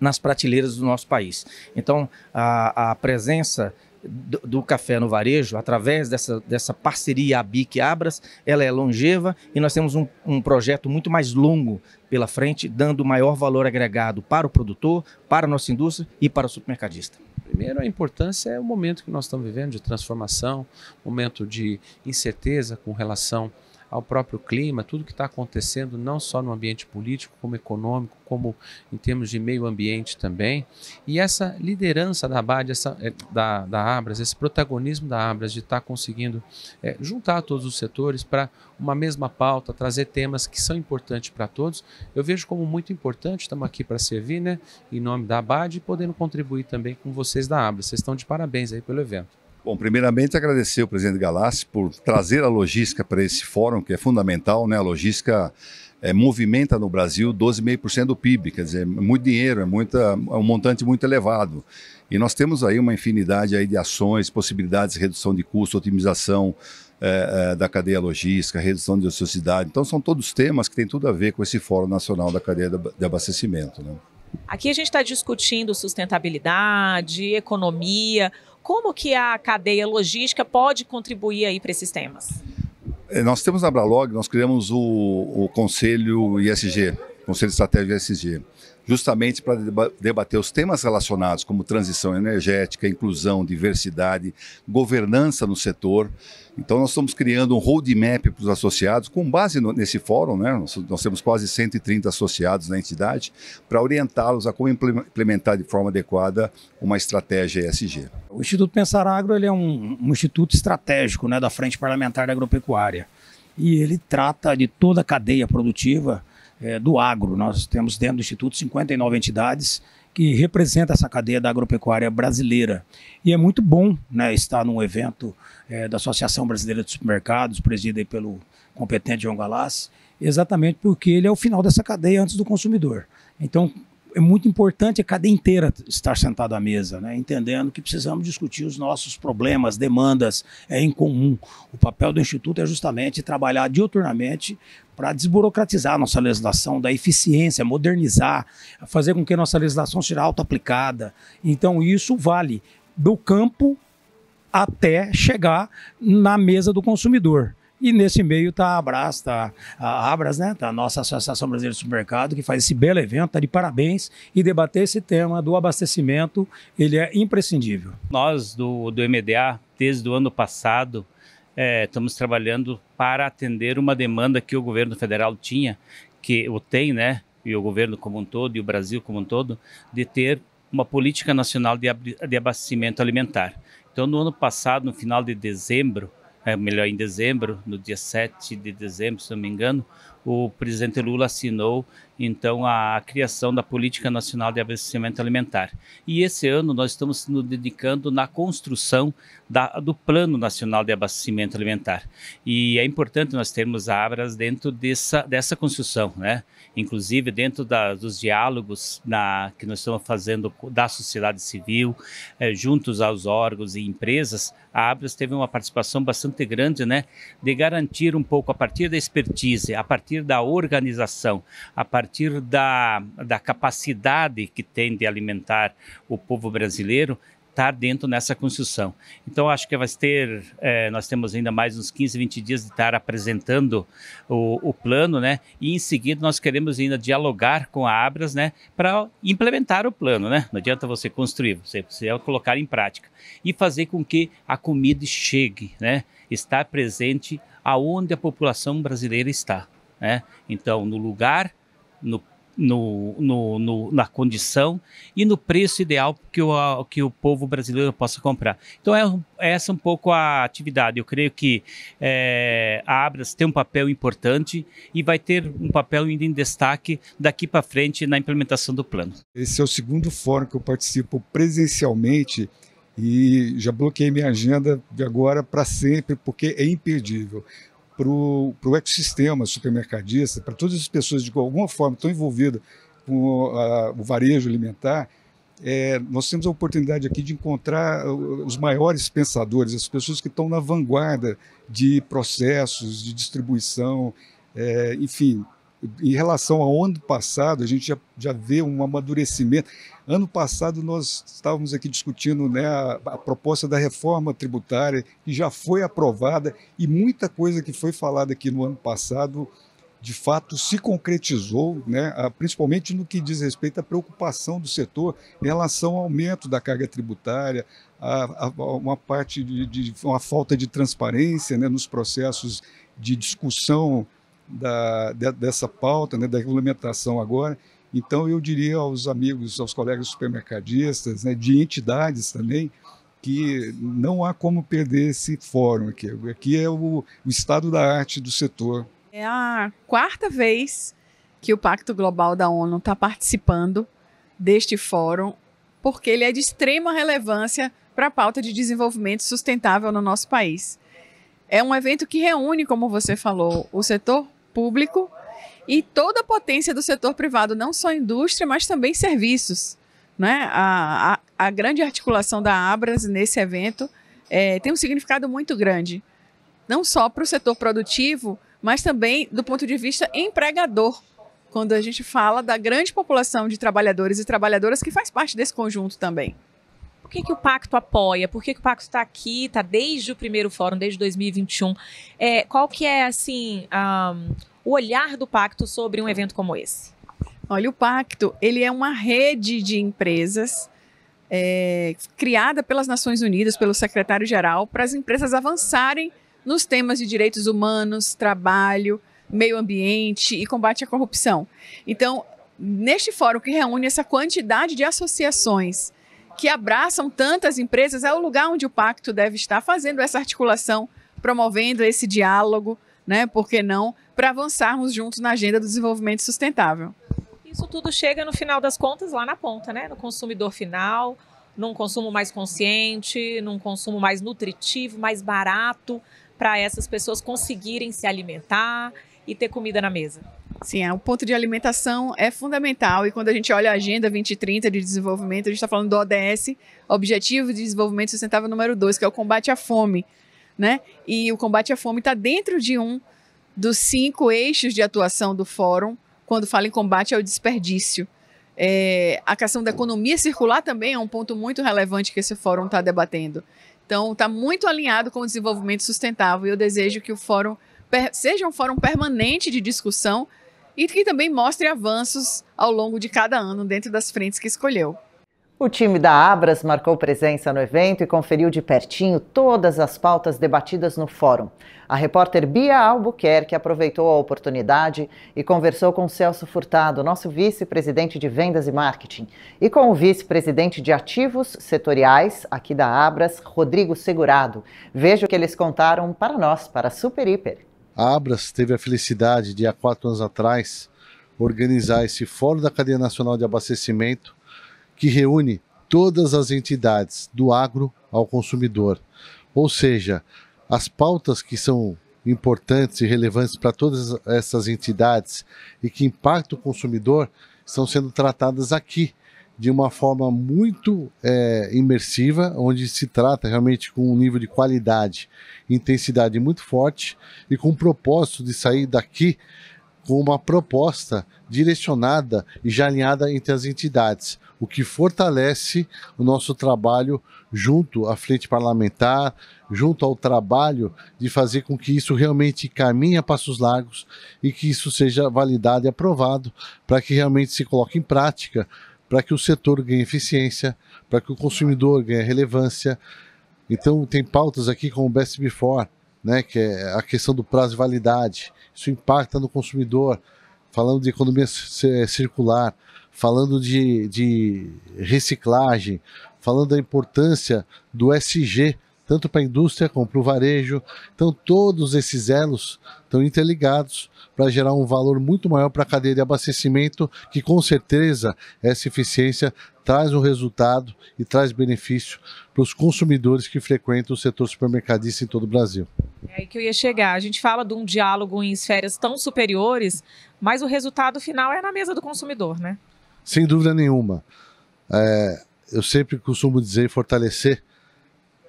nas prateleiras do nosso país. Então, a, a presença do, do, café no varejo, através dessa, dessa parceria ABIC-Abras, ela é longeva e nós temos um, um projeto muito mais longo pela frente, dando maior valor agregado para o produtor, para a nossa indústria e para o supermercadista. Primeiro, a importância é o momento que nós estamos vivendo de transformação, momento de incerteza com relação ao próprio clima, tudo que está acontecendo não só no ambiente político, como econômico, como em termos de meio ambiente também. E essa liderança da ABAD, essa, eh, da, da Abras, esse protagonismo da Abras de estar tá conseguindo é, juntar todos os setores para uma mesma pauta, trazer temas que são importantes para todos, eu vejo como muito importante. Estamos aqui para servir, né, em nome da ABAD e podendo contribuir também com vocês da Abras. Vocês estão de parabéns aí pelo evento. Bom, primeiramente agradecer o presidente Galassi por trazer a logística para esse fórum, que é fundamental, né? A logística é, movimenta no Brasil 12,5% do PIB, quer dizer, é muito dinheiro, é, muita, é um montante muito elevado. E nós temos aí uma infinidade aí de ações, possibilidades de redução de custo, otimização é, da cadeia logística, redução de ociosidade. Então, são todos temas que têm tudo a ver com esse Fórum Nacional da Cadeia de Abastecimento. Né? Aqui a gente está discutindo sustentabilidade, economia como que a cadeia logística pode contribuir aí para esses temas? É, nós temos na Bralog, nós criamos o, o Conselho ISG, Conselho Estratégico ISG justamente para debater os temas relacionados como transição energética, inclusão, diversidade, governança no setor. Então, nós estamos criando um roadmap para os associados, com base no, nesse fórum, né? Nós, nós, temos quase 130 associados na entidade, para orientá-los a como implementar de forma adequada uma estratégia ESG. O Instituto Pensar Agro ele é um, um instituto estratégico né, da Frente Parlamentar da Agropecuária. E ele trata de toda a cadeia produtiva é, do agro. Nós temos dentro do Instituto 59 entidades que representam essa cadeia da agropecuária brasileira. E é muito bom né, estar num evento é, da Associação Brasileira de Supermercados, presida pelo competente João Galás, exatamente porque ele é o final dessa cadeia antes do consumidor. Então, é muito importante a cadeia inteira estar sentada à mesa, né? entendendo que precisamos discutir os nossos problemas, demandas é, em comum. O papel do Instituto é justamente trabalhar diuturnamente para desburocratizar a nossa legislação, da eficiência, modernizar, fazer com que a nossa legislação seja auto-aplicada. Então, isso vale do campo até chegar na mesa do consumidor. E nesse meio está a Abras, tá a Abras, né? Tá a nossa Associação Brasileira de Supermercado, que faz esse belo evento, está de parabéns e debater esse tema do abastecimento, ele é imprescindível. Nós do, do MDA, desde o ano passado, é, estamos trabalhando para atender uma demanda que o governo federal tinha, que o tem, né? E o governo como um todo, e o Brasil como um todo, de ter uma política nacional de, de abastecimento alimentar. Então, no ano passado, no final de dezembro, é, melhor, em dezembro, no dia 7 de dezembro, se não me engano, o presidente Lula assinou então a, criação da Política Nacional de Abastecimento Alimentar. E esse ano nós estamos nos dedicando na construção da, do Plano Nacional de Abastecimento Alimentar. E é importante nós termos a Abras dentro dessa, dessa construção, né? inclusive dentro da, dos diálogos na, que nós estamos fazendo da sociedade civil, é, juntos aos órgãos e empresas, a Abras teve uma participação bastante grande, né, de garantir um pouco a partir da expertise, a partir da organização, a partir da, da capacidade que tem de alimentar o povo brasileiro, estar tá dentro nessa construção. Então, acho que vai ter, é, nós temos ainda mais uns 15, 20 dias de estar apresentando o, o plano, né? E em seguida nós queremos ainda dialogar com a Abras, né? Para implementar o plano, né? Não adianta você construir, você precisa colocar em prática e fazer com que a comida chegue, né? Estar presente aonde a população brasileira está, né? Então, no lugar, no no, no, no, na condição e no preço ideal que o, que o povo brasileiro possa comprar. Então, é, é essa um pouco a atividade. Eu creio que é, a Abras tem um papel importante e vai ter um papel ainda em destaque daqui para frente na implementação do plano. Esse é o segundo fórum que eu participo presencialmente e já bloqueei minha agenda de agora para sempre, porque é imperdível para o ecossistema supermercadista, para todas as pessoas de alguma forma estão envolvidas com a, ah, o varejo alimentar, é, nós temos a oportunidade aqui de encontrar ah, os maiores pensadores, as pessoas que estão na vanguarda de processos, de distribuição, é, enfim, em relação ao ano passado, a gente já, já vê um amadurecimento. Ano passado, nós estávamos aqui discutindo né, a, a, proposta da reforma tributária, que já foi aprovada, e muita coisa que foi falada aqui no ano passado, de fato, se concretizou, né, a, principalmente no que diz respeito à preocupação do setor em relação ao aumento da carga tributária, a, uma parte de, de, uma falta de transparência né, nos processos de discussão da, de, dessa pauta, né, da regulamentação agora. Então, eu diria aos amigos, aos colegas supermercadistas, né, de entidades também, que não há como perder esse fórum aqui. Aqui é o, o estado da arte do setor. É a quarta vez que o Pacto Global da ONU está participando deste fórum, porque ele é de extrema relevância para a pauta de desenvolvimento sustentável no nosso país. É um evento que reúne, como você falou, o setor público e toda a potência do setor privado, não só indústria, mas também serviços. Né? A, a, a grande articulação da Abras nesse evento é, tem um significado muito grande, não só para o setor produtivo, mas também do ponto de vista empregador, quando a gente fala da grande população de trabalhadores e trabalhadoras que faz parte desse conjunto também. Por que, que o pacto apoia? Por que, que o pacto está aqui? Está desde o primeiro fórum, desde 2021. É, qual que é assim um, o olhar do pacto sobre um evento como esse? Olha, o pacto ele é uma rede de empresas é, criada pelas Nações Unidas, pelo secretário-geral, para as empresas avançarem nos temas de direitos humanos, trabalho, meio ambiente e combate à corrupção. Então, neste fórum que reúne essa quantidade de associações que abraçam tantas empresas, é o lugar onde o pacto deve estar fazendo essa articulação, promovendo esse diálogo, né? Por que não? Para avançarmos juntos na agenda do desenvolvimento sustentável. Isso tudo chega no final das contas lá na ponta, né? No consumidor final, num consumo mais consciente, num consumo mais nutritivo, mais barato, para essas pessoas conseguirem se alimentar e ter comida na mesa. Sim, é, o ponto de alimentação é fundamental e quando a gente olha a Agenda 2030 de desenvolvimento, a gente está falando do ODS, Objetivo de Desenvolvimento Sustentável número 2, que é o combate à fome. Né? E o combate à fome está dentro de um dos cinco eixos de atuação do fórum quando fala em combate ao desperdício. É, a questão da economia circular também é um ponto muito relevante que esse fórum está debatendo. Então, está muito alinhado com o desenvolvimento sustentável e eu desejo que o fórum seja um fórum permanente de discussão e que também mostre avanços ao longo de cada ano dentro das frentes que escolheu. O time da Abras marcou presença no evento e conferiu de pertinho todas as pautas debatidas no fórum. A repórter Bia Albuquerque aproveitou a oportunidade e conversou com Celso Furtado, nosso vice-presidente de vendas e marketing, e com o vice-presidente de ativos setoriais aqui da Abras, Rodrigo Segurado. Veja o que eles contaram para nós, para Super Hiper. A Abras teve a felicidade de, há quatro anos atrás, organizar esse Fórum da Cadeia Nacional de Abastecimento, que reúne todas as entidades, do agro ao consumidor. Ou seja, as pautas que são importantes e relevantes para todas essas entidades e que impactam o consumidor estão sendo tratadas aqui de uma forma muito é, imersiva, onde se trata realmente com um nível de qualidade, intensidade muito forte e com o propósito de sair daqui com uma proposta direcionada e já alinhada entre as entidades, o que fortalece o nosso trabalho junto à frente parlamentar, junto ao trabalho de fazer com que isso realmente caminhe a passos largos e que isso seja validado e aprovado para que realmente se coloque em prática para que o setor ganhe eficiência, para que o consumidor ganhe relevância. Então, tem pautas aqui como o Best Before, né, que é a questão do prazo de validade. Isso impacta no consumidor. Falando de economia circular, falando de, de reciclagem, falando da importância do SG, tanto para a indústria como para o varejo. Então, todos esses elos estão interligados para gerar um valor muito maior para a cadeia de abastecimento, que com certeza essa eficiência traz um resultado e traz benefício para os consumidores que frequentam o setor supermercadista em todo o Brasil. É aí que eu ia chegar. A gente fala de um diálogo em esferas tão superiores, mas o resultado final é na mesa do consumidor, né? Sem dúvida nenhuma. É, eu sempre costumo dizer e fortalecer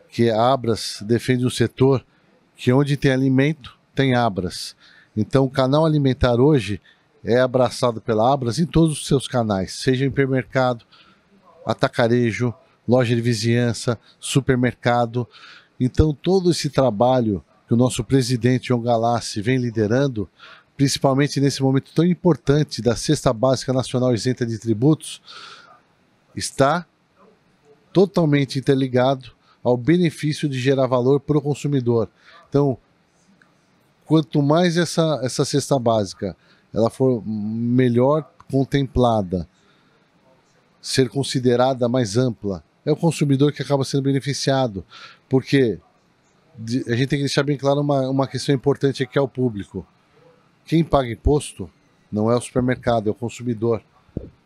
que a Abras defende um setor que onde tem alimento, tem Abras. Então, o canal alimentar hoje é abraçado pela Abras em todos os seus canais, seja em hipermercado, atacarejo, loja de vizinhança, supermercado. Então, todo esse trabalho que o nosso presidente João Galassi vem liderando, principalmente nesse momento tão importante da Cesta Básica Nacional Isenta de Tributos, está totalmente interligado ao benefício de gerar valor para o consumidor. Então, quanto mais essa, essa cesta básica ela for melhor contemplada, ser considerada mais ampla, é o consumidor que acaba sendo beneficiado, porque a gente tem que deixar bem claro uma, uma questão importante que é o público. Quem paga imposto não é o supermercado, é o consumidor.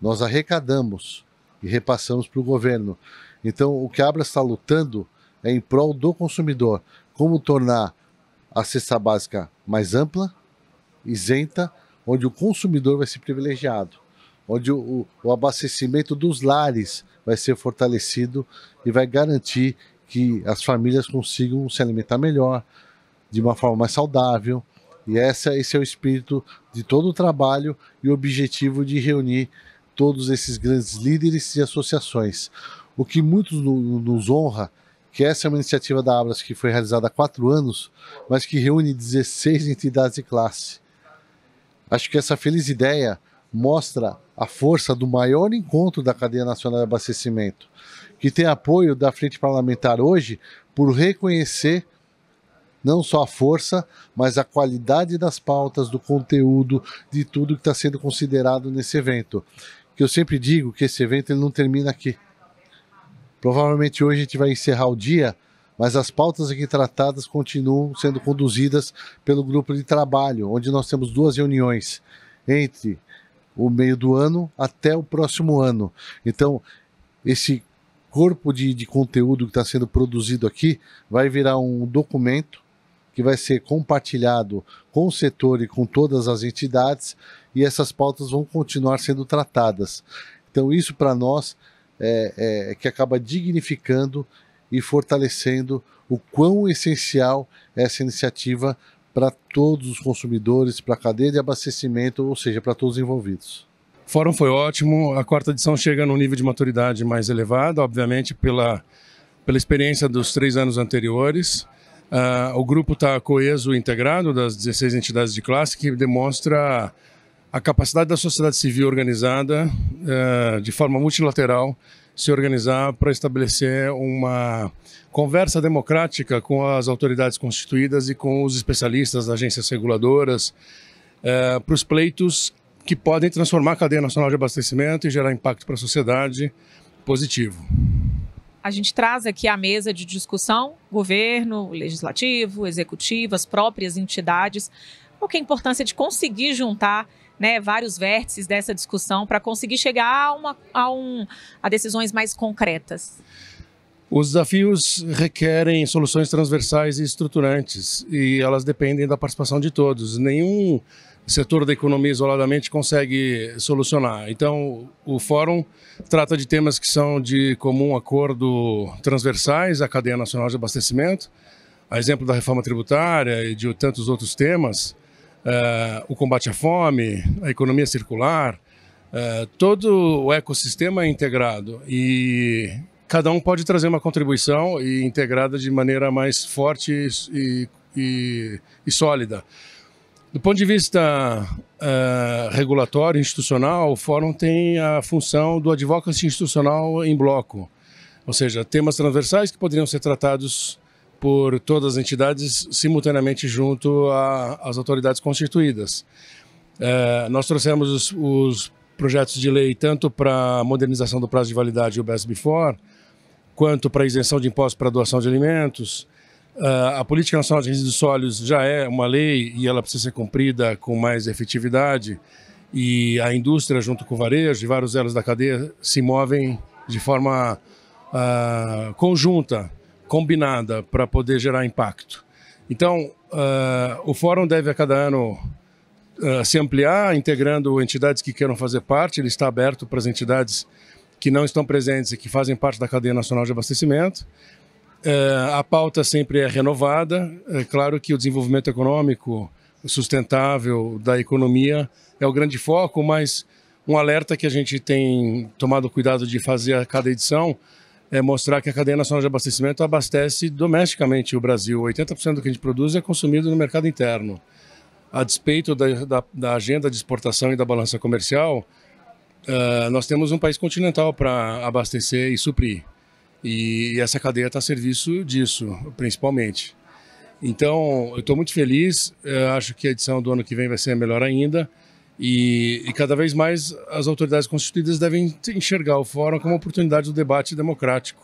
Nós arrecadamos e repassamos para o governo. Então, o que a Abra está lutando é em prol do consumidor. Como tornar a cesta básica mais ampla, isenta, onde o consumidor vai ser privilegiado, onde o, o abastecimento dos lares vai ser fortalecido e vai garantir que as famílias consigam se alimentar melhor, de uma forma mais saudável. E essa, esse é o espírito de todo o trabalho e o objetivo de reunir todos esses grandes líderes e associações. O que muito nos honra que essa é uma iniciativa da Abras que foi realizada há quatro anos, mas que reúne 16 entidades de classe. Acho que essa feliz ideia mostra a força do maior encontro da cadeia nacional de abastecimento, que tem apoio da frente parlamentar hoje por reconhecer não só a força, mas a qualidade das pautas, do conteúdo, de tudo que está sendo considerado nesse evento. Que eu sempre digo que esse evento ele não termina aqui Provavelmente hoje a gente vai encerrar o dia, mas as pautas aqui tratadas continuam sendo conduzidas pelo grupo de trabalho, onde nós temos duas reuniões entre o meio do ano até o próximo ano. Então, esse corpo de, de conteúdo que está sendo produzido aqui vai virar um documento que vai ser compartilhado com o setor e com todas as entidades, e essas pautas vão continuar sendo tratadas. Então, isso para nós é, é, que acaba dignificando e fortalecendo o quão essencial é essa iniciativa para todos os consumidores, para a cadeia de abastecimento, ou seja, para todos os envolvidos. O fórum foi ótimo, a quarta edição chega num nível de maturidade mais elevado, obviamente pela, pela experiência dos três anos anteriores. Uh, o grupo está coeso e integrado das 16 entidades de classe, que demonstra a capacidade da sociedade civil organizada, é, de forma multilateral, se organizar para estabelecer uma conversa democrática com as autoridades constituídas e com os especialistas, agências reguladoras, é, para os pleitos que podem transformar a cadeia nacional de abastecimento e gerar impacto para a sociedade positivo. A gente traz aqui à mesa de discussão governo, legislativo, executivo, as próprias entidades. Qual que é a importância de conseguir juntar né, vários vértices dessa discussão para conseguir chegar a, uma, a, um, a decisões mais concretas? Os desafios requerem soluções transversais e estruturantes e elas dependem da participação de todos. Nenhum setor da economia isoladamente consegue solucionar. Então, o fórum trata de temas que são de comum acordo transversais à cadeia nacional de abastecimento, a exemplo da reforma tributária e de tantos outros temas, uh, o combate à fome, a economia circular, uh, todo o ecossistema é integrado e cada um pode trazer uma contribuição e integrada de maneira mais forte e, e, e sólida. Do ponto de vista uh, regulatório, institucional, o fórum tem a função do advocacy institucional em bloco, ou seja, temas transversais que poderiam ser tratados por todas as entidades simultaneamente junto às autoridades constituídas. É, nós trouxemos os, os, projetos de lei tanto para a modernização do prazo de validade e o Best Before, quanto para a isenção de impostos para a doação de alimentos. É, a Política Nacional de Resíduos Sólidos já é uma lei e ela precisa ser cumprida com mais efetividade. E a indústria, junto com o varejo e vários elos da cadeia, se movem de forma uh, conjunta combinada para poder gerar impacto. Então, uh, o fórum deve a cada ano uh, se ampliar, integrando entidades que queiram fazer parte, ele está aberto para as entidades que não estão presentes e que fazem parte da cadeia nacional de abastecimento. Uh, a pauta sempre é renovada. É claro que o desenvolvimento econômico sustentável da economia é o grande foco, mas um alerta que a gente tem tomado cuidado de fazer a cada edição é mostrar que a cadeia nacional de abastecimento abastece domesticamente o Brasil. 80% do que a gente produz é consumido no mercado interno. A despeito da, da, da agenda de exportação e da balança comercial, uh, nós temos um país continental para abastecer e suprir. E, e essa cadeia está a serviço disso, principalmente. Então, eu estou muito feliz, é, acho que a edição do ano que vem vai ser melhor ainda. E, e, cada vez mais as autoridades constituídas devem enxergar o fórum como uma oportunidade do debate democrático,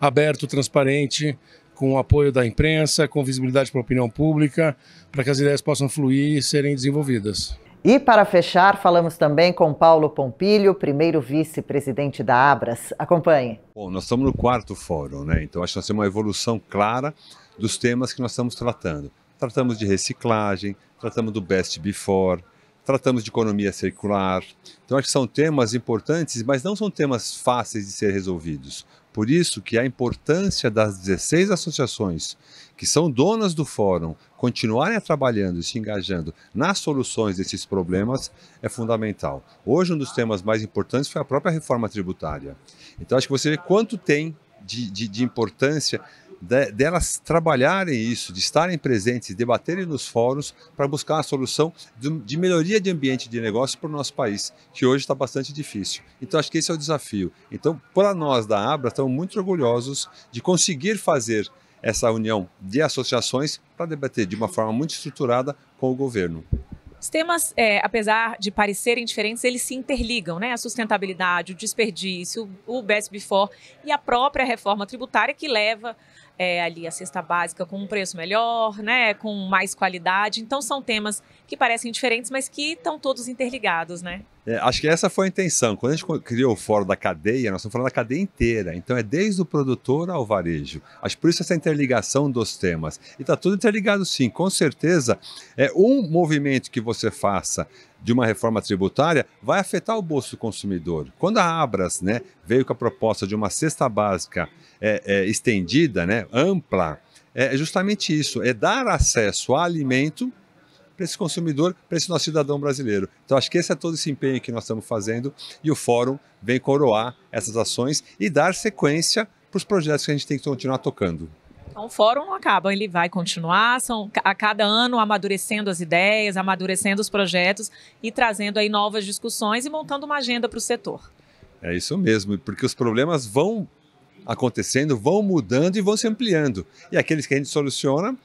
aberto, transparente, com o apoio da imprensa, com visibilidade para a opinião pública, para que as ideias possam fluir e serem desenvolvidas. E para fechar, falamos também com Paulo Pompilho, primeiro vice-presidente da Abras. Acompanhe. Bom, nós estamos no quarto fórum, né? Então acho que nós temos uma evolução clara dos temas que nós estamos tratando. Tratamos de reciclagem, tratamos do best before, tratamos de economia circular. Então, acho que são temas importantes, mas não são temas fáceis de ser resolvidos. Por isso que a importância das 16 associações que são donas do fórum continuarem trabalhando e se engajando nas soluções desses problemas é fundamental. Hoje, um dos temas mais importantes foi a própria reforma tributária. Então, acho que você vê quanto tem de, de, de importância de, delas trabalharem isso, de estarem presentes, debaterem nos fóruns para buscar a solução de, de, melhoria de ambiente de negócio para o nosso país, que hoje está bastante difícil. Então, acho que esse é o desafio. Então, para nós da Abra, estamos muito orgulhosos de conseguir fazer essa união de associações para debater de uma forma muito estruturada com o governo. Os temas, é, apesar de parecerem diferentes, eles se interligam, né? A sustentabilidade, o desperdício, o Best Before e a própria reforma tributária que leva é, ali a cesta básica com um preço melhor, né, com mais qualidade. Então são temas que parecem diferentes, mas que estão todos interligados, né? É, acho que essa foi a intenção. Quando a gente criou o fórum da cadeia, nós estamos falando da cadeia inteira. Então é desde o produtor ao varejo. Acho por isso essa interligação dos temas. E está tudo interligado sim, com certeza. É um movimento que você faça de uma reforma tributária vai afetar o bolso do consumidor. Quando a Abras né, veio com a proposta de uma cesta básica é, é, estendida, né, ampla, é, é justamente isso: é dar acesso a alimento para esse consumidor, para esse nosso cidadão brasileiro. Então, acho que esse é todo esse empenho que nós estamos fazendo e o Fórum vem coroar essas ações e dar sequência para os projetos que a gente tem que continuar tocando. Então, o fórum não acaba, ele vai continuar, são a cada ano amadurecendo as ideias, amadurecendo os projetos e trazendo aí novas discussões e montando uma agenda para o setor. É isso mesmo, porque os problemas vão acontecendo, vão mudando e vão se ampliando. E aqueles que a gente soluciona,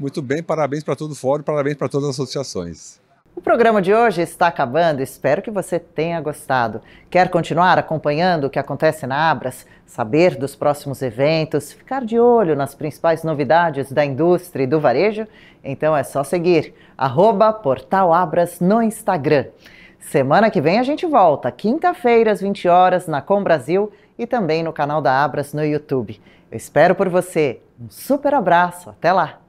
muito bem, parabéns para todo o fórum, parabéns para todas as associações. O programa de hoje está acabando, espero que você tenha gostado. Quer continuar acompanhando o que acontece na Abras, saber dos próximos eventos, ficar de olho nas principais novidades da indústria e do varejo? Então é só seguir @portalabras no Instagram. Semana que vem a gente volta, quinta-feira às 20 horas na Com Brasil e também no canal da Abras no YouTube. Eu espero por você. Um super abraço, até lá.